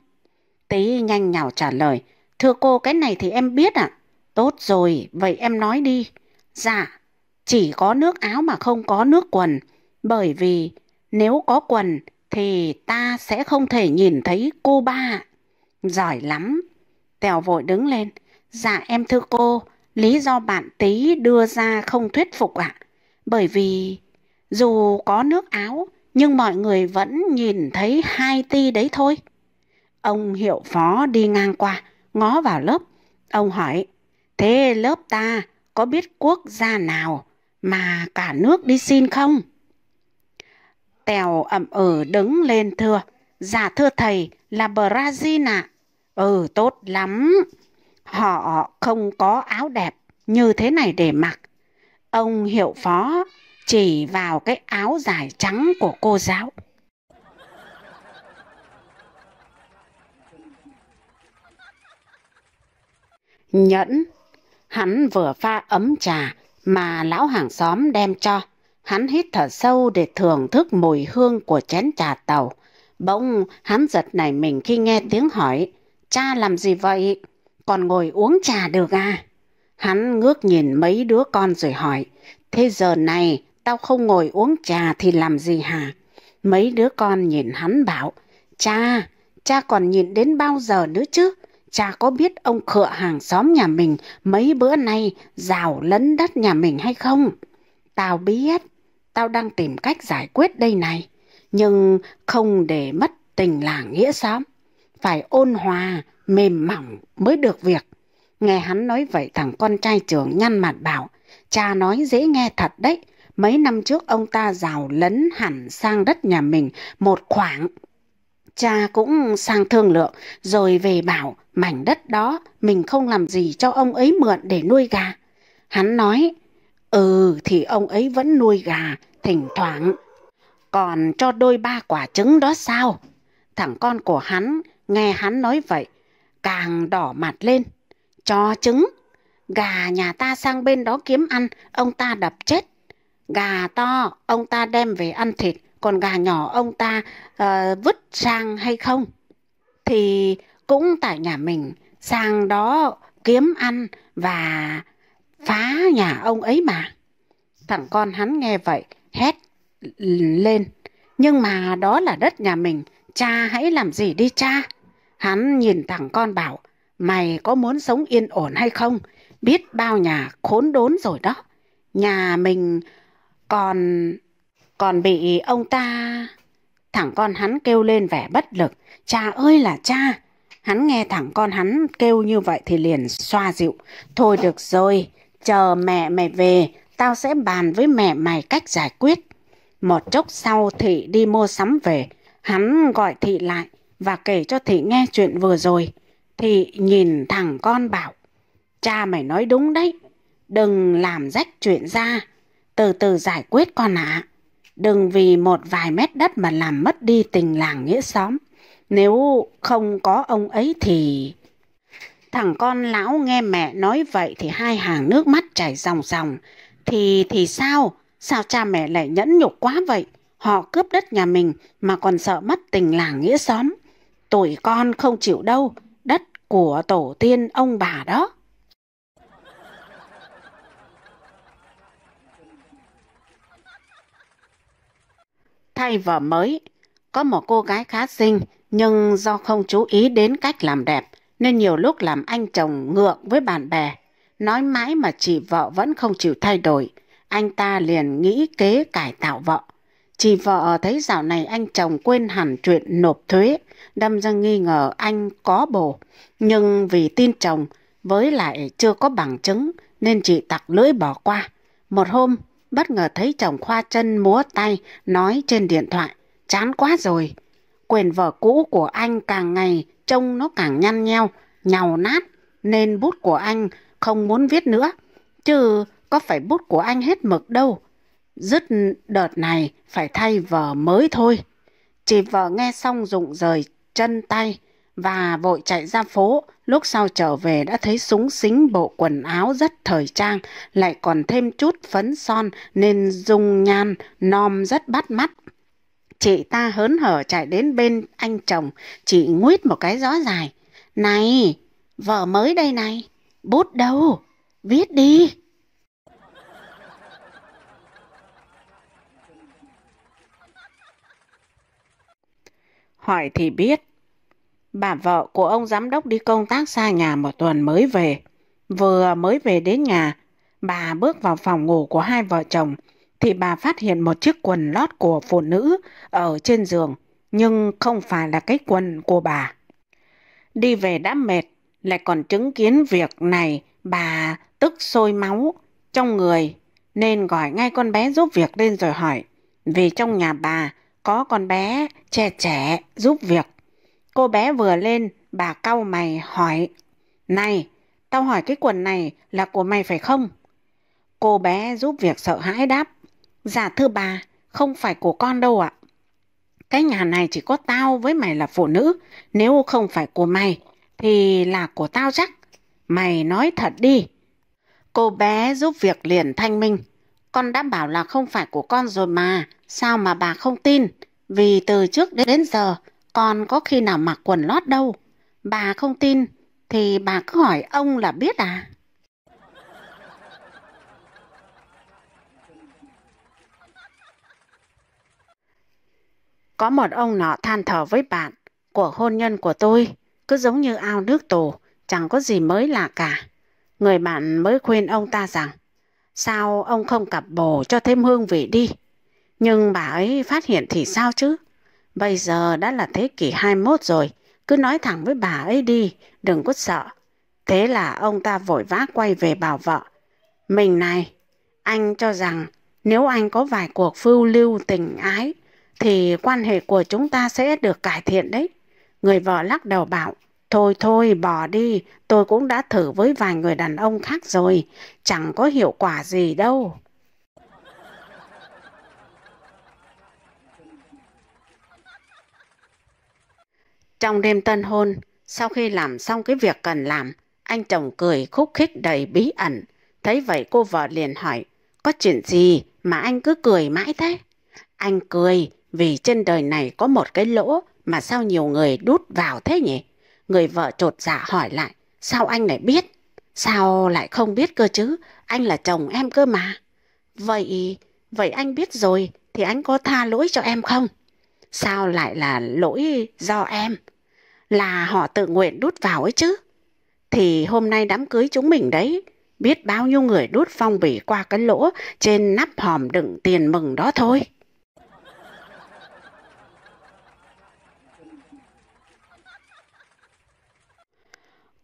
Tí nhanh nhào trả lời, thưa cô cái này thì em biết ạ. À? Tốt rồi, vậy em nói đi. Dạ, chỉ có nước áo mà không có nước quần, bởi vì nếu có quần thì ta sẽ không thể nhìn thấy cô ba. Giỏi lắm. Tèo vội đứng lên, Dạ em thưa cô, lý do bạn tí đưa ra không thuyết phục ạ. À? Bởi vì dù có nước áo nhưng mọi người vẫn nhìn thấy hai ti đấy thôi. Ông hiệu phó đi ngang qua, ngó vào lớp. Ông hỏi, thế lớp ta có biết quốc gia nào mà cả nước đi xin không? Tèo ẩm ừ đứng lên thưa, dạ thưa thầy là Brazil ạ. À. Ừ tốt lắm. Họ không có áo đẹp như thế này để mặc. Ông hiệu phó chỉ vào cái áo dài trắng của cô giáo. Nhẫn, hắn vừa pha ấm trà mà lão hàng xóm đem cho. Hắn hít thở sâu để thưởng thức mùi hương của chén trà tàu. Bỗng hắn giật nảy mình khi nghe tiếng hỏi, cha làm gì vậy? còn ngồi uống trà được à? Hắn ngước nhìn mấy đứa con rồi hỏi, thế giờ này tao không ngồi uống trà thì làm gì hả? Mấy đứa con nhìn hắn bảo, cha, cha còn nhìn đến bao giờ nữa chứ? Cha có biết ông khựa hàng xóm nhà mình mấy bữa nay rào lấn đất nhà mình hay không? Tao biết, tao đang tìm cách giải quyết đây này, nhưng không để mất tình làng nghĩa xóm. Phải ôn hòa, mềm mỏng mới được việc. Nghe hắn nói vậy thằng con trai trưởng nhăn mặt bảo, cha nói dễ nghe thật đấy, mấy năm trước ông ta rào lấn hẳn sang đất nhà mình một khoảng. Cha cũng sang thương lượng rồi về bảo mảnh đất đó mình không làm gì cho ông ấy mượn để nuôi gà. Hắn nói, ừ thì ông ấy vẫn nuôi gà, thỉnh thoảng. Còn cho đôi ba quả trứng đó sao? Thằng con của hắn nghe hắn nói vậy càng đỏ mặt lên. Cho trứng, gà nhà ta sang bên đó kiếm ăn, ông ta đập chết. Gà to, ông ta đem về ăn thịt, còn gà nhỏ ông ta uh, vứt sang hay không? Thì cũng tại nhà mình, sang đó kiếm ăn và phá nhà ông ấy mà. Thằng con hắn nghe vậy, hét lên. Nhưng mà đó là đất nhà mình, cha hãy làm gì đi cha. Hắn nhìn thẳng con bảo, mày có muốn sống yên ổn hay không? Biết bao nhà khốn đốn rồi đó. Nhà mình còn... còn bị ông ta... Thằng con hắn kêu lên vẻ bất lực. Cha ơi là cha! Hắn nghe thằng con hắn kêu như vậy thì liền xoa dịu. Thôi được rồi, chờ mẹ mày về, tao sẽ bàn với mẹ mày cách giải quyết. Một chốc sau Thị đi mua sắm về, hắn gọi Thị lại và kể cho thị nghe chuyện vừa rồi. Thị nhìn thằng con bảo, cha mày nói đúng đấy, đừng làm rách chuyện ra, từ từ giải quyết con ạ. À. Đừng vì một vài mét đất mà làm mất đi tình làng nghĩa xóm. Nếu không có ông ấy thì... Thằng con lão nghe mẹ nói vậy thì hai hàng nước mắt chảy ròng ròng. Thì thì sao? Sao cha mẹ lại nhẫn nhục quá vậy? Họ cướp đất nhà mình mà còn sợ mất tình làng nghĩa xóm tụi con không chịu đâu, đất của tổ tiên ông bà đó. Thay vợ mới, có một cô gái khá xinh nhưng do không chú ý đến cách làm đẹp nên nhiều lúc làm anh chồng ngượng với bạn bè. Nói mãi mà chị vợ vẫn không chịu thay đổi, anh ta liền nghĩ kế cải tạo vợ. Chị vợ thấy dạo này anh chồng quên hẳn chuyện nộp thuế Đâm ra nghi ngờ anh có bồ, nhưng vì tin chồng với lại chưa có bằng chứng nên chị tặc lưỡi bỏ qua. Một hôm, bất ngờ thấy chồng khoa chân múa tay nói trên điện thoại, chán quá rồi. Quyền vợ cũ của anh càng ngày trông nó càng nhăn nheo, nhàu nát, nên bút của anh không muốn viết nữa. Chứ có phải bút của anh hết mực đâu. Dứt đợt này phải thay vở mới thôi. Chị vợ nghe xong rụng rời chân tay và vội chạy ra phố. Lúc sau trở về đã thấy súng xính bộ quần áo rất thời trang, lại còn thêm chút phấn son nên dung nhan nom rất bắt mắt. Chị ta hớn hở chạy đến bên anh chồng, chị nguyết một cái gió dài. Này, vợ mới đây này, bút đâu, viết đi. hỏi thì biết. Bà vợ của ông giám đốc đi công tác xa nhà một tuần mới về. Vừa mới về đến nhà, bà bước vào phòng ngủ của hai vợ chồng thì bà phát hiện một chiếc quần lót của phụ nữ ở trên giường nhưng không phải là cái quần của bà. Đi về đã mệt, lại còn chứng kiến việc này bà tức sôi máu trong người nên gọi ngay con bé giúp việc lên rồi hỏi vì trong nhà bà có con bé trẻ trẻ giúp việc. Cô bé vừa lên, bà cau mày hỏi, Này, tao hỏi cái quần này là của mày phải không? Cô bé giúp việc sợ hãi đáp, Dạ thưa bà, không phải của con đâu ạ. Cái nhà này chỉ có tao với mày là phụ nữ, nếu không phải của mày thì là của tao chắc. Mày nói thật đi. Cô bé giúp việc liền thanh minh. Con đã bảo là không phải của con rồi mà, sao mà bà không tin? Vì từ trước đến, giờ, con có khi nào mặc quần lót đâu. Bà không tin, thì bà cứ hỏi ông là biết à? Có một ông nọ than thở với bạn, của hôn nhân của tôi, cứ giống như ao nước tù, chẳng có gì mới lạ cả. Người bạn mới khuyên ông ta rằng, Sao ông không cặp bồ cho thêm hương vị đi? Nhưng bà ấy phát hiện thì sao chứ? Bây giờ đã là thế kỷ 21 rồi, cứ nói thẳng với bà ấy đi, đừng có sợ. Thế là ông ta vội vã quay về bảo vợ. Mình này, anh cho rằng nếu anh có vài cuộc phưu lưu tình ái, thì quan hệ của chúng ta sẽ được cải thiện đấy. Người vợ lắc đầu bảo, Thôi thôi, bỏ đi, tôi cũng đã thử với vài người đàn ông khác rồi, chẳng có hiệu quả gì đâu. Trong đêm tân hôn, sau khi làm xong cái việc cần làm, anh chồng cười khúc khích đầy bí ẩn. Thấy vậy cô vợ liền hỏi, có chuyện gì mà anh cứ cười mãi thế? Anh cười vì trên đời này có một cái lỗ mà sao nhiều người đút vào thế nhỉ? Người vợ trột dạ hỏi lại, sao anh lại biết? Sao lại không biết cơ chứ? Anh là chồng em cơ mà. Vậy, vậy anh biết rồi thì anh có tha lỗi cho em không? Sao lại là lỗi do em? Là họ tự nguyện đút vào ấy chứ. Thì hôm nay đám cưới chúng mình đấy, biết bao nhiêu người đút phong bì qua cái lỗ trên nắp hòm đựng tiền mừng đó thôi.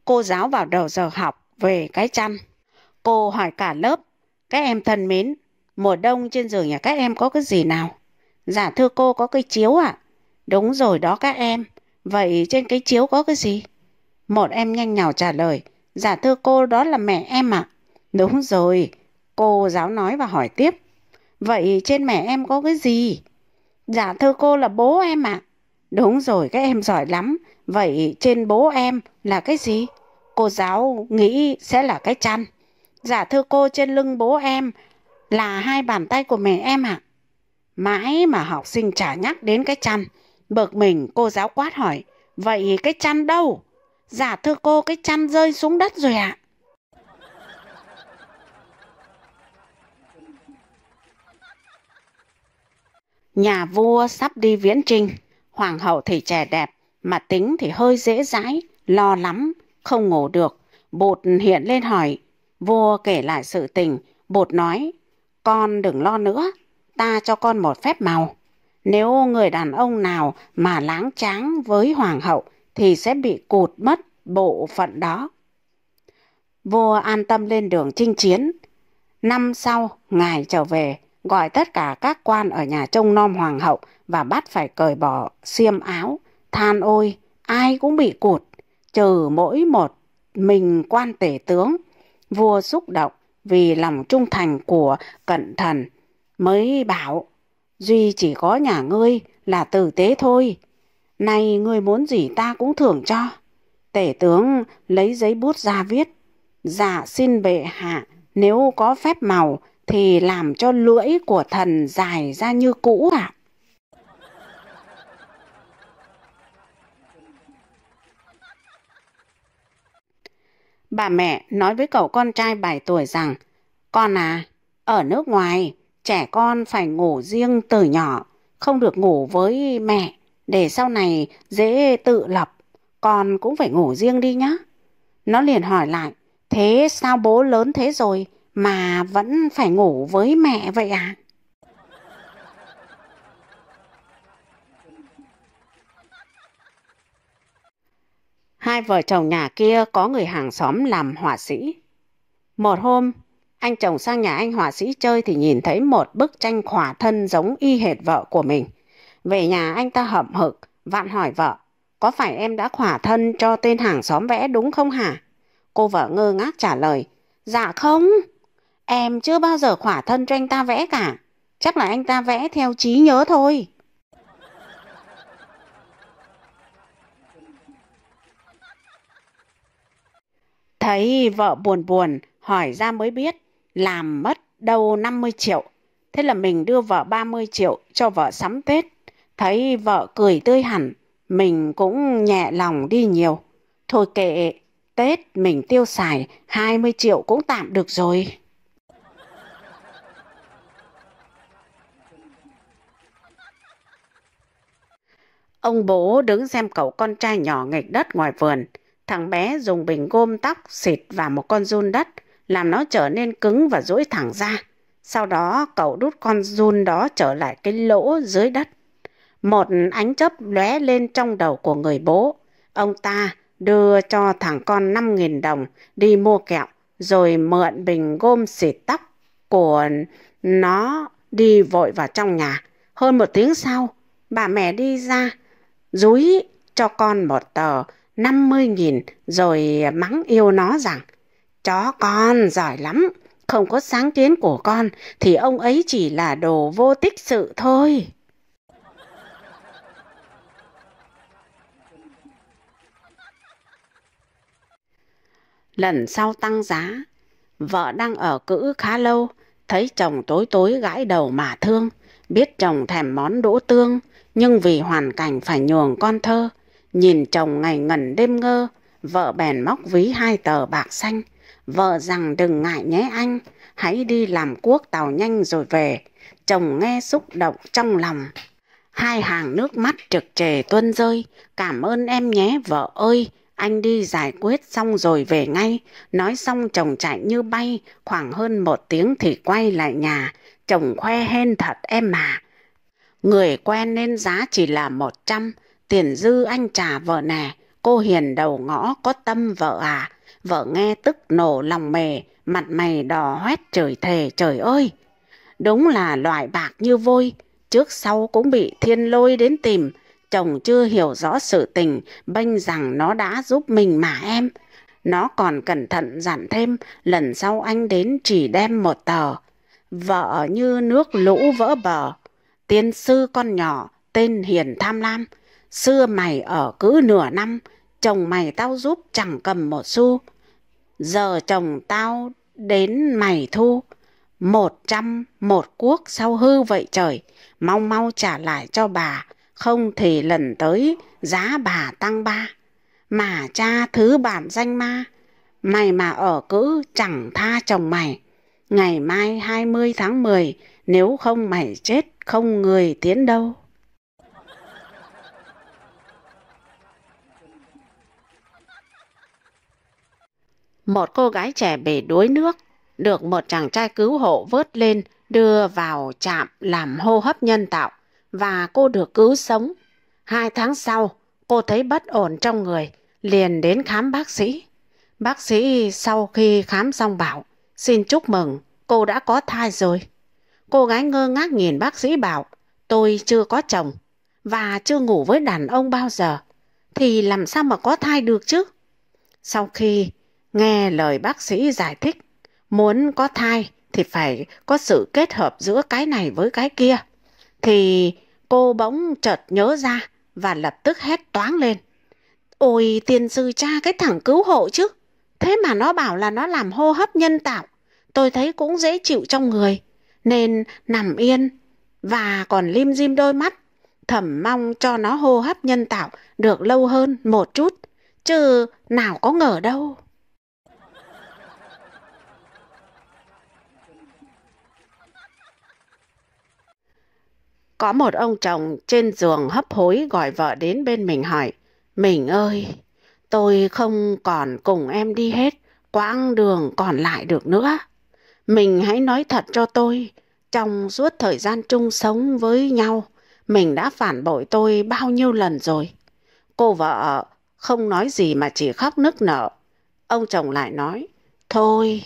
cô giáo vào đầu giờ học về cái chăn. Cô hỏi cả lớp, các em thân mến, mùa đông trên giường nhà các em có cái gì nào? Dạ thưa cô có cái chiếu ạ. À? Đúng rồi đó các em, vậy trên cái chiếu có cái gì? Một em nhanh nhào trả lời, dạ thưa cô đó là mẹ em ạ. À? Đúng rồi, cô giáo nói và hỏi tiếp. Vậy trên mẹ em có cái gì? Dạ thưa cô là bố em ạ. À? Đúng rồi, các em giỏi lắm. Vậy trên bố em là cái gì? cô giáo nghĩ sẽ là cái chăn. giả thưa cô trên lưng bố em là hai bàn tay của mẹ em ạ. À? Mãi mà học sinh chả nhắc đến cái chăn. Bực mình cô giáo quát hỏi, vậy cái chăn đâu? giả thưa cô cái chăn rơi xuống đất rồi ạ. À? Nhà vua sắp đi viễn trinh, hoàng hậu thì trẻ đẹp, mà tính thì hơi dễ dãi, lo lắm, không ngủ được. Bột hiện lên hỏi. Vua kể lại sự tình. Bột nói, con đừng lo nữa. Ta cho con một phép màu. Nếu người đàn ông nào mà láng tráng với hoàng hậu thì sẽ bị cụt mất bộ phận đó. Vua an tâm lên đường chinh chiến. Năm sau, ngài trở về, gọi tất cả các quan ở nhà trông nom hoàng hậu và bắt phải cởi bỏ xiêm áo. Than ôi, ai cũng bị cụt trừ mỗi một mình quan tể tướng. Vua xúc động vì lòng trung thành của cận thần mới bảo Duy chỉ có nhà ngươi là tử tế thôi. Nay ngươi muốn gì ta cũng thưởng cho. Tể tướng lấy giấy bút ra viết. Dạ xin bệ hạ, nếu có phép màu thì làm cho lưỡi của thần dài ra như cũ ạ. À? Bà mẹ nói với cậu con trai 7 tuổi rằng Con à, ở nước ngoài, trẻ con phải ngủ riêng từ nhỏ, không được ngủ với mẹ, để sau này dễ tự lập. Con cũng phải ngủ riêng đi nhá. Nó liền hỏi lại, thế sao bố lớn thế rồi mà vẫn phải ngủ với mẹ vậy à? Hai vợ chồng nhà kia có người hàng xóm làm họa sĩ. Một hôm, anh chồng sang nhà anh họa sĩ chơi thì nhìn thấy một bức tranh khỏa thân giống y hệt vợ của mình. Về nhà anh ta hậm hực, vạn hỏi vợ, có phải em đã khỏa thân cho tên hàng xóm vẽ đúng không hả? Cô vợ ngơ ngác trả lời, dạ không, em chưa bao giờ khỏa thân cho anh ta vẽ cả, chắc là anh ta vẽ theo trí nhớ thôi. Thấy vợ buồn buồn, hỏi ra mới biết, làm mất đâu 50 triệu. Thế là mình đưa vợ 30 triệu cho vợ sắm Tết. Thấy vợ cười tươi hẳn, mình cũng nhẹ lòng đi nhiều. Thôi kệ, Tết mình tiêu xài 20 triệu cũng tạm được rồi. Ông bố đứng xem cậu con trai nhỏ nghịch đất ngoài vườn. Thằng bé dùng bình gôm tóc xịt vào một con run đất, làm nó trở nên cứng và duỗi thẳng ra. Sau đó cậu đút con run đó trở lại cái lỗ dưới đất. Một ánh chớp lóe lên trong đầu của người bố. Ông ta đưa cho thằng con 5.000 đồng đi mua kẹo, rồi mượn bình gôm xịt tóc của nó đi vội vào trong nhà. Hơn một tiếng sau, bà mẹ đi ra, rúi cho con một tờ 50.000 rồi mắng yêu nó rằng Chó con giỏi lắm, không có sáng kiến của con thì ông ấy chỉ là đồ vô tích sự thôi. Lần sau tăng giá, vợ đang ở cữ khá lâu, thấy chồng tối tối gãi đầu mà thương, biết chồng thèm món đỗ tương, nhưng vì hoàn cảnh phải nhường con thơ, Nhìn chồng ngày ngẩn đêm ngơ, vợ bèn móc ví hai tờ bạc xanh. Vợ rằng đừng ngại nhé anh, hãy đi làm cuốc tàu nhanh rồi về. Chồng nghe xúc động trong lòng. Hai hàng nước mắt trực trề tuôn rơi. Cảm ơn em nhé vợ ơi, anh đi giải quyết xong rồi về ngay. Nói xong chồng chạy như bay, khoảng hơn một tiếng thì quay lại nhà. Chồng khoe hên thật em mà. Người quen nên giá chỉ là một trăm. Tiền dư anh trả vợ nè, cô hiền đầu ngõ có tâm vợ à, vợ nghe tức nổ lòng mề, mặt mày đỏ hoét trời thề trời ơi. Đúng là loại bạc như vôi, trước sau cũng bị thiên lôi đến tìm, chồng chưa hiểu rõ sự tình, bênh rằng nó đã giúp mình mà em. Nó còn cẩn thận dặn thêm, lần sau anh đến chỉ đem một tờ. Vợ như nước lũ vỡ bờ, tiên sư con nhỏ, tên Hiền Tham Lam, Xưa mày ở cứ nửa năm, chồng mày tao giúp chẳng cầm một xu. Giờ chồng tao đến mày thu. Một trăm một quốc sau hư vậy trời, mau mau trả lại cho bà, không thì lần tới giá bà tăng ba. Mà cha thứ bản danh ma, mày mà ở cứ chẳng tha chồng mày. Ngày mai 20 tháng 10, nếu không mày chết không người tiến đâu. một cô gái trẻ bị đuối nước, được một chàng trai cứu hộ vớt lên đưa vào trạm làm hô hấp nhân tạo và cô được cứu sống. Hai tháng sau, cô thấy bất ổn trong người, liền đến khám bác sĩ. Bác sĩ sau khi khám xong bảo, xin chúc mừng, cô đã có thai rồi. Cô gái ngơ ngác nhìn bác sĩ bảo, tôi chưa có chồng và chưa ngủ với đàn ông bao giờ, thì làm sao mà có thai được chứ? Sau khi Nghe lời bác sĩ giải thích, muốn có thai thì phải có sự kết hợp giữa cái này với cái kia. Thì cô bỗng chợt nhớ ra và lập tức hét toáng lên. Ôi tiên sư cha cái thằng cứu hộ chứ. Thế mà nó bảo là nó làm hô hấp nhân tạo. Tôi thấy cũng dễ chịu trong người. Nên nằm yên và còn lim dim đôi mắt. thầm mong cho nó hô hấp nhân tạo được lâu hơn một chút. Chứ nào có ngờ đâu. Có một ông chồng trên giường hấp hối gọi vợ đến bên mình hỏi, Mình ơi, tôi không còn cùng em đi hết, quãng đường còn lại được nữa. Mình hãy nói thật cho tôi, trong suốt thời gian chung sống với nhau, mình đã phản bội tôi bao nhiêu lần rồi. Cô vợ không nói gì mà chỉ khóc nức nở. Ông chồng lại nói, thôi,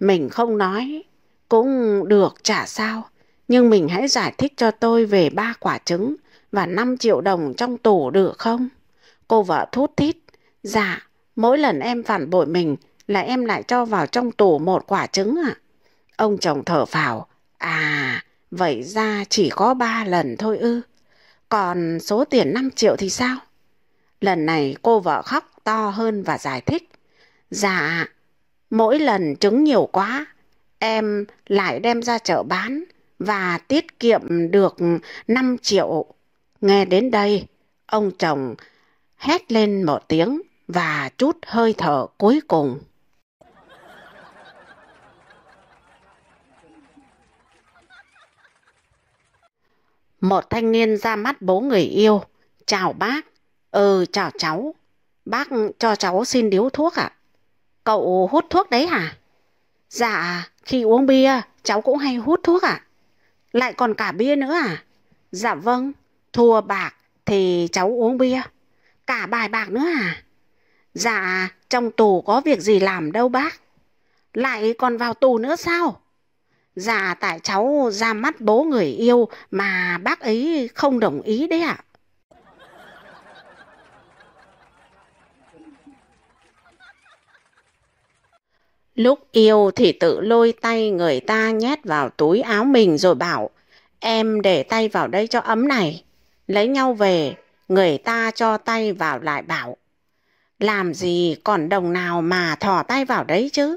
mình không nói, cũng được chả sao. Nhưng mình hãy giải thích cho tôi về ba quả trứng và 5 triệu đồng trong tủ được không? Cô vợ thút thít. Dạ, mỗi lần em phản bội mình là em lại cho vào trong tủ một quả trứng ạ. À? Ông chồng thở phào. À, vậy ra chỉ có ba lần thôi ư. Còn số tiền 5 triệu thì sao? Lần này cô vợ khóc to hơn và giải thích. Dạ, mỗi lần trứng nhiều quá, em lại đem ra chợ bán và tiết kiệm được 5 triệu. Nghe đến đây, ông chồng hét lên một tiếng và chút hơi thở cuối cùng. Một thanh niên ra mắt bố người yêu. Chào bác. Ừ, chào cháu. Bác cho cháu xin điếu thuốc ạ. Cậu hút thuốc đấy hả? Dạ, khi uống bia, cháu cũng hay hút thuốc ạ. À? Lại còn cả bia nữa à? Dạ vâng, thua bạc thì cháu uống bia. Cả bài bạc nữa à? Dạ, trong tù có việc gì làm đâu bác. Lại còn vào tù nữa sao? Dạ, tại cháu ra mắt bố người yêu mà bác ấy không đồng ý đấy ạ. À? Lúc yêu thì tự lôi tay người ta nhét vào túi áo mình rồi bảo Em để tay vào đây cho ấm này. Lấy nhau về, người ta cho tay vào lại bảo Làm gì còn đồng nào mà thò tay vào đấy chứ?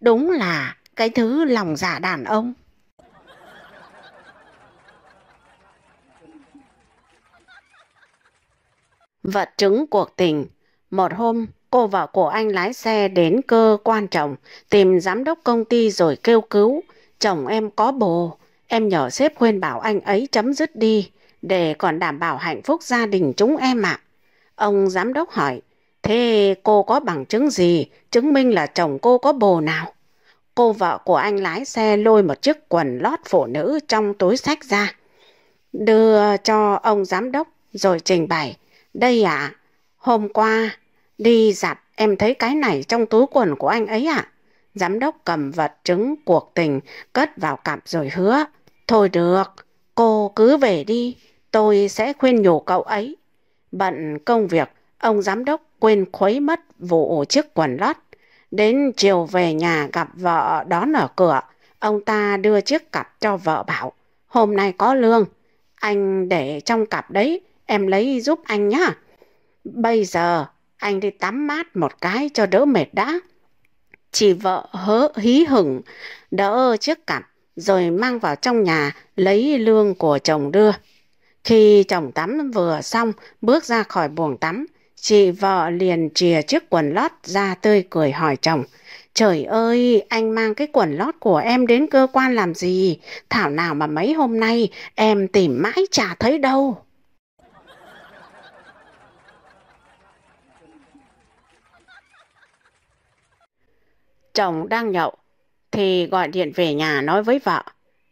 Đúng là cái thứ lòng giả dạ đàn ông. Vật chứng cuộc tình Một hôm, cô vợ của anh lái xe đến cơ quan chồng, tìm giám đốc công ty rồi kêu cứu. Chồng em có bồ, em nhờ sếp khuyên bảo anh ấy chấm dứt đi, để còn đảm bảo hạnh phúc gia đình chúng em ạ. Ông giám đốc hỏi, thế cô có bằng chứng gì chứng minh là chồng cô có bồ nào? Cô vợ của anh lái xe lôi một chiếc quần lót phụ nữ trong túi sách ra, đưa cho ông giám đốc rồi trình bày. Đây ạ, hôm qua Đi giặt, em thấy cái này trong túi quần của anh ấy ạ. À? Giám đốc cầm vật chứng cuộc tình, cất vào cặp rồi hứa. Thôi được, cô cứ về đi, tôi sẽ khuyên nhủ cậu ấy. Bận công việc, ông giám đốc quên khuấy mất vụ chiếc quần lót. Đến chiều về nhà gặp vợ đón ở cửa, ông ta đưa chiếc cặp cho vợ bảo, hôm nay có lương, anh để trong cặp đấy, em lấy giúp anh nhá. Bây giờ anh đi tắm mát một cái cho đỡ mệt đã. Chị vợ hớ hí hửng, đỡ chiếc cặp, rồi mang vào trong nhà lấy lương của chồng đưa. Khi chồng tắm vừa xong, bước ra khỏi buồng tắm, chị vợ liền chìa chiếc quần lót ra tươi cười hỏi chồng. Trời ơi, anh mang cái quần lót của em đến cơ quan làm gì? Thảo nào mà mấy hôm nay em tìm mãi chả thấy đâu. chồng đang nhậu, thì gọi điện về nhà nói với vợ.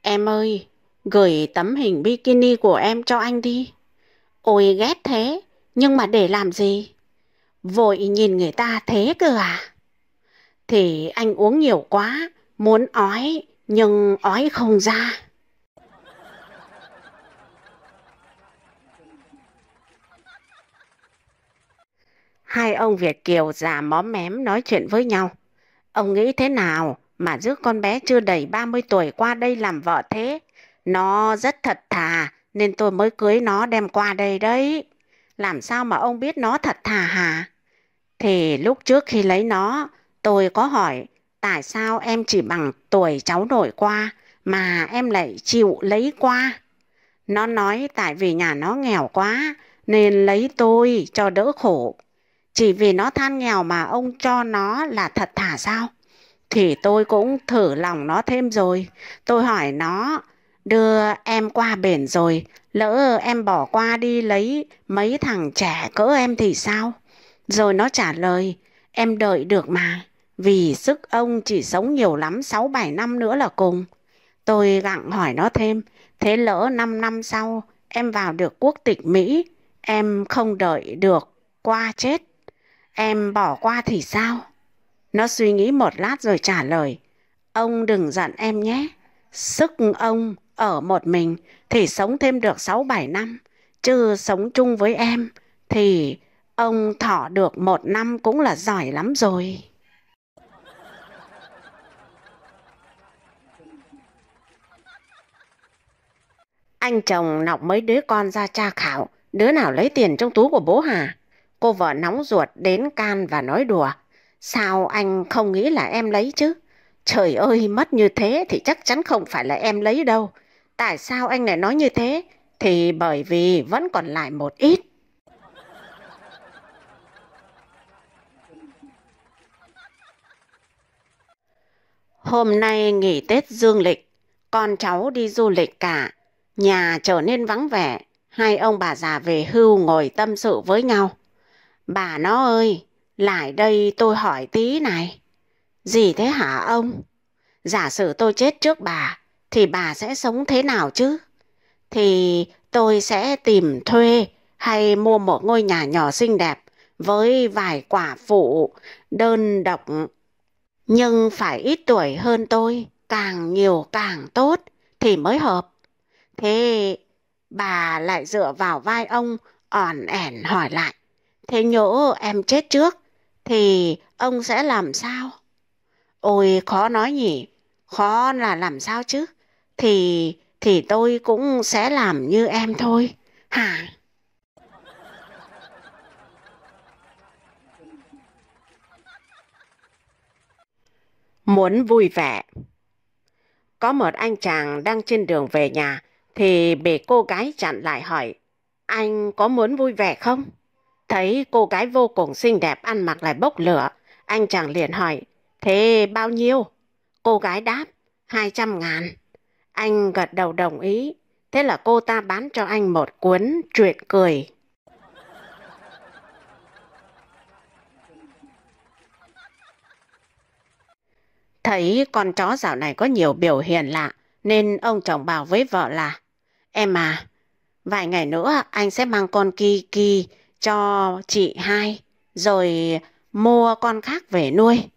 Em ơi, gửi tấm hình bikini của em cho anh đi. Ôi ghét thế, nhưng mà để làm gì? Vội nhìn người ta thế cơ à? Thì anh uống nhiều quá, muốn ói, nhưng ói không ra. Hai ông Việt Kiều già móm mém nói chuyện với nhau. Ông nghĩ thế nào mà rước con bé chưa đầy 30 tuổi qua đây làm vợ thế? Nó rất thật thà nên tôi mới cưới nó đem qua đây đấy. Làm sao mà ông biết nó thật thà hả? Thì lúc trước khi lấy nó, tôi có hỏi tại sao em chỉ bằng tuổi cháu nội qua mà em lại chịu lấy qua. Nó nói tại vì nhà nó nghèo quá nên lấy tôi cho đỡ khổ. Chỉ vì nó than nghèo mà ông cho nó là thật thả sao? Thì tôi cũng thử lòng nó thêm rồi. Tôi hỏi nó, đưa em qua bển rồi, lỡ em bỏ qua đi lấy mấy thằng trẻ cỡ em thì sao? Rồi nó trả lời, em đợi được mà, vì sức ông chỉ sống nhiều lắm 6-7 năm nữa là cùng. Tôi gặng hỏi nó thêm, thế lỡ 5 năm sau em vào được quốc tịch Mỹ, em không đợi được qua chết Em bỏ qua thì sao? Nó suy nghĩ một lát rồi trả lời. Ông đừng giận em nhé. Sức ông ở một mình thì sống thêm được 6-7 năm. Chứ sống chung với em thì ông thọ được một năm cũng là giỏi lắm rồi. Anh chồng nọc mấy đứa con ra tra khảo, đứa nào lấy tiền trong túi của bố Hà, Cô vợ nóng ruột đến can và nói đùa. Sao anh không nghĩ là em lấy chứ? Trời ơi, mất như thế thì chắc chắn không phải là em lấy đâu. Tại sao anh lại nói như thế? Thì bởi vì vẫn còn lại một ít. Hôm nay nghỉ Tết dương lịch, con cháu đi du lịch cả, nhà trở nên vắng vẻ, hai ông bà già về hưu ngồi tâm sự với nhau. Bà nó ơi, lại đây tôi hỏi tí này. Gì thế hả ông? Giả sử tôi chết trước bà, thì bà sẽ sống thế nào chứ? Thì tôi sẽ tìm thuê hay mua một ngôi nhà nhỏ xinh đẹp với vài quả phụ đơn độc. Nhưng phải ít tuổi hơn tôi, càng nhiều càng tốt thì mới hợp. Thế bà lại dựa vào vai ông, òn ẻn hỏi lại. Thế nhỡ em chết trước, thì ông sẽ làm sao? Ôi khó nói nhỉ, khó là làm sao chứ? Thì thì tôi cũng sẽ làm như em thôi. Hả? Muốn vui vẻ. Có một anh chàng đang trên đường về nhà thì bị cô gái chặn lại hỏi, anh có muốn vui vẻ không? Thấy cô gái vô cùng xinh đẹp ăn mặc lại bốc lửa, anh chàng liền hỏi, thế bao nhiêu? Cô gái đáp, 200 ngàn. Anh gật đầu đồng ý, thế là cô ta bán cho anh một cuốn truyện cười. Thấy con chó dạo này có nhiều biểu hiện lạ, nên ông chồng bảo với vợ là Em à, vài ngày nữa anh sẽ mang con Kiki cho chị hai, rồi mua con khác về nuôi.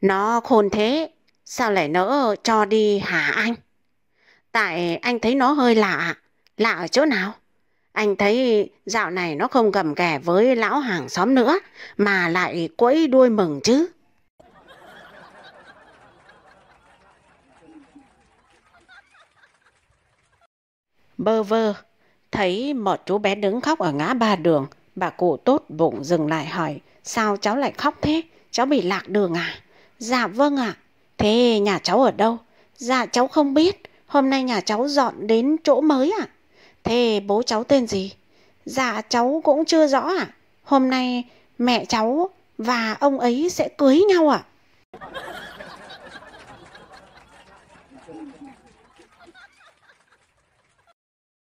Nó khôn thế, sao lại nỡ cho đi hả anh? Tại anh thấy nó hơi lạ, lạ ở chỗ nào? Anh thấy dạo này nó không gầm ghè với lão hàng xóm nữa, mà lại quẫy đuôi mừng chứ. Bơ vơ, thấy một chú bé đứng khóc ở ngã ba đường, Bà cụ tốt bụng dừng lại hỏi, sao cháu lại khóc thế? Cháu bị lạc đường à? Dạ vâng ạ. Thế nhà cháu ở đâu? Dạ cháu không biết, hôm nay nhà cháu dọn đến chỗ mới ạ. Thế bố cháu tên gì? Dạ cháu cũng chưa rõ ạ. Hôm nay mẹ cháu và ông ấy sẽ cưới nhau ạ.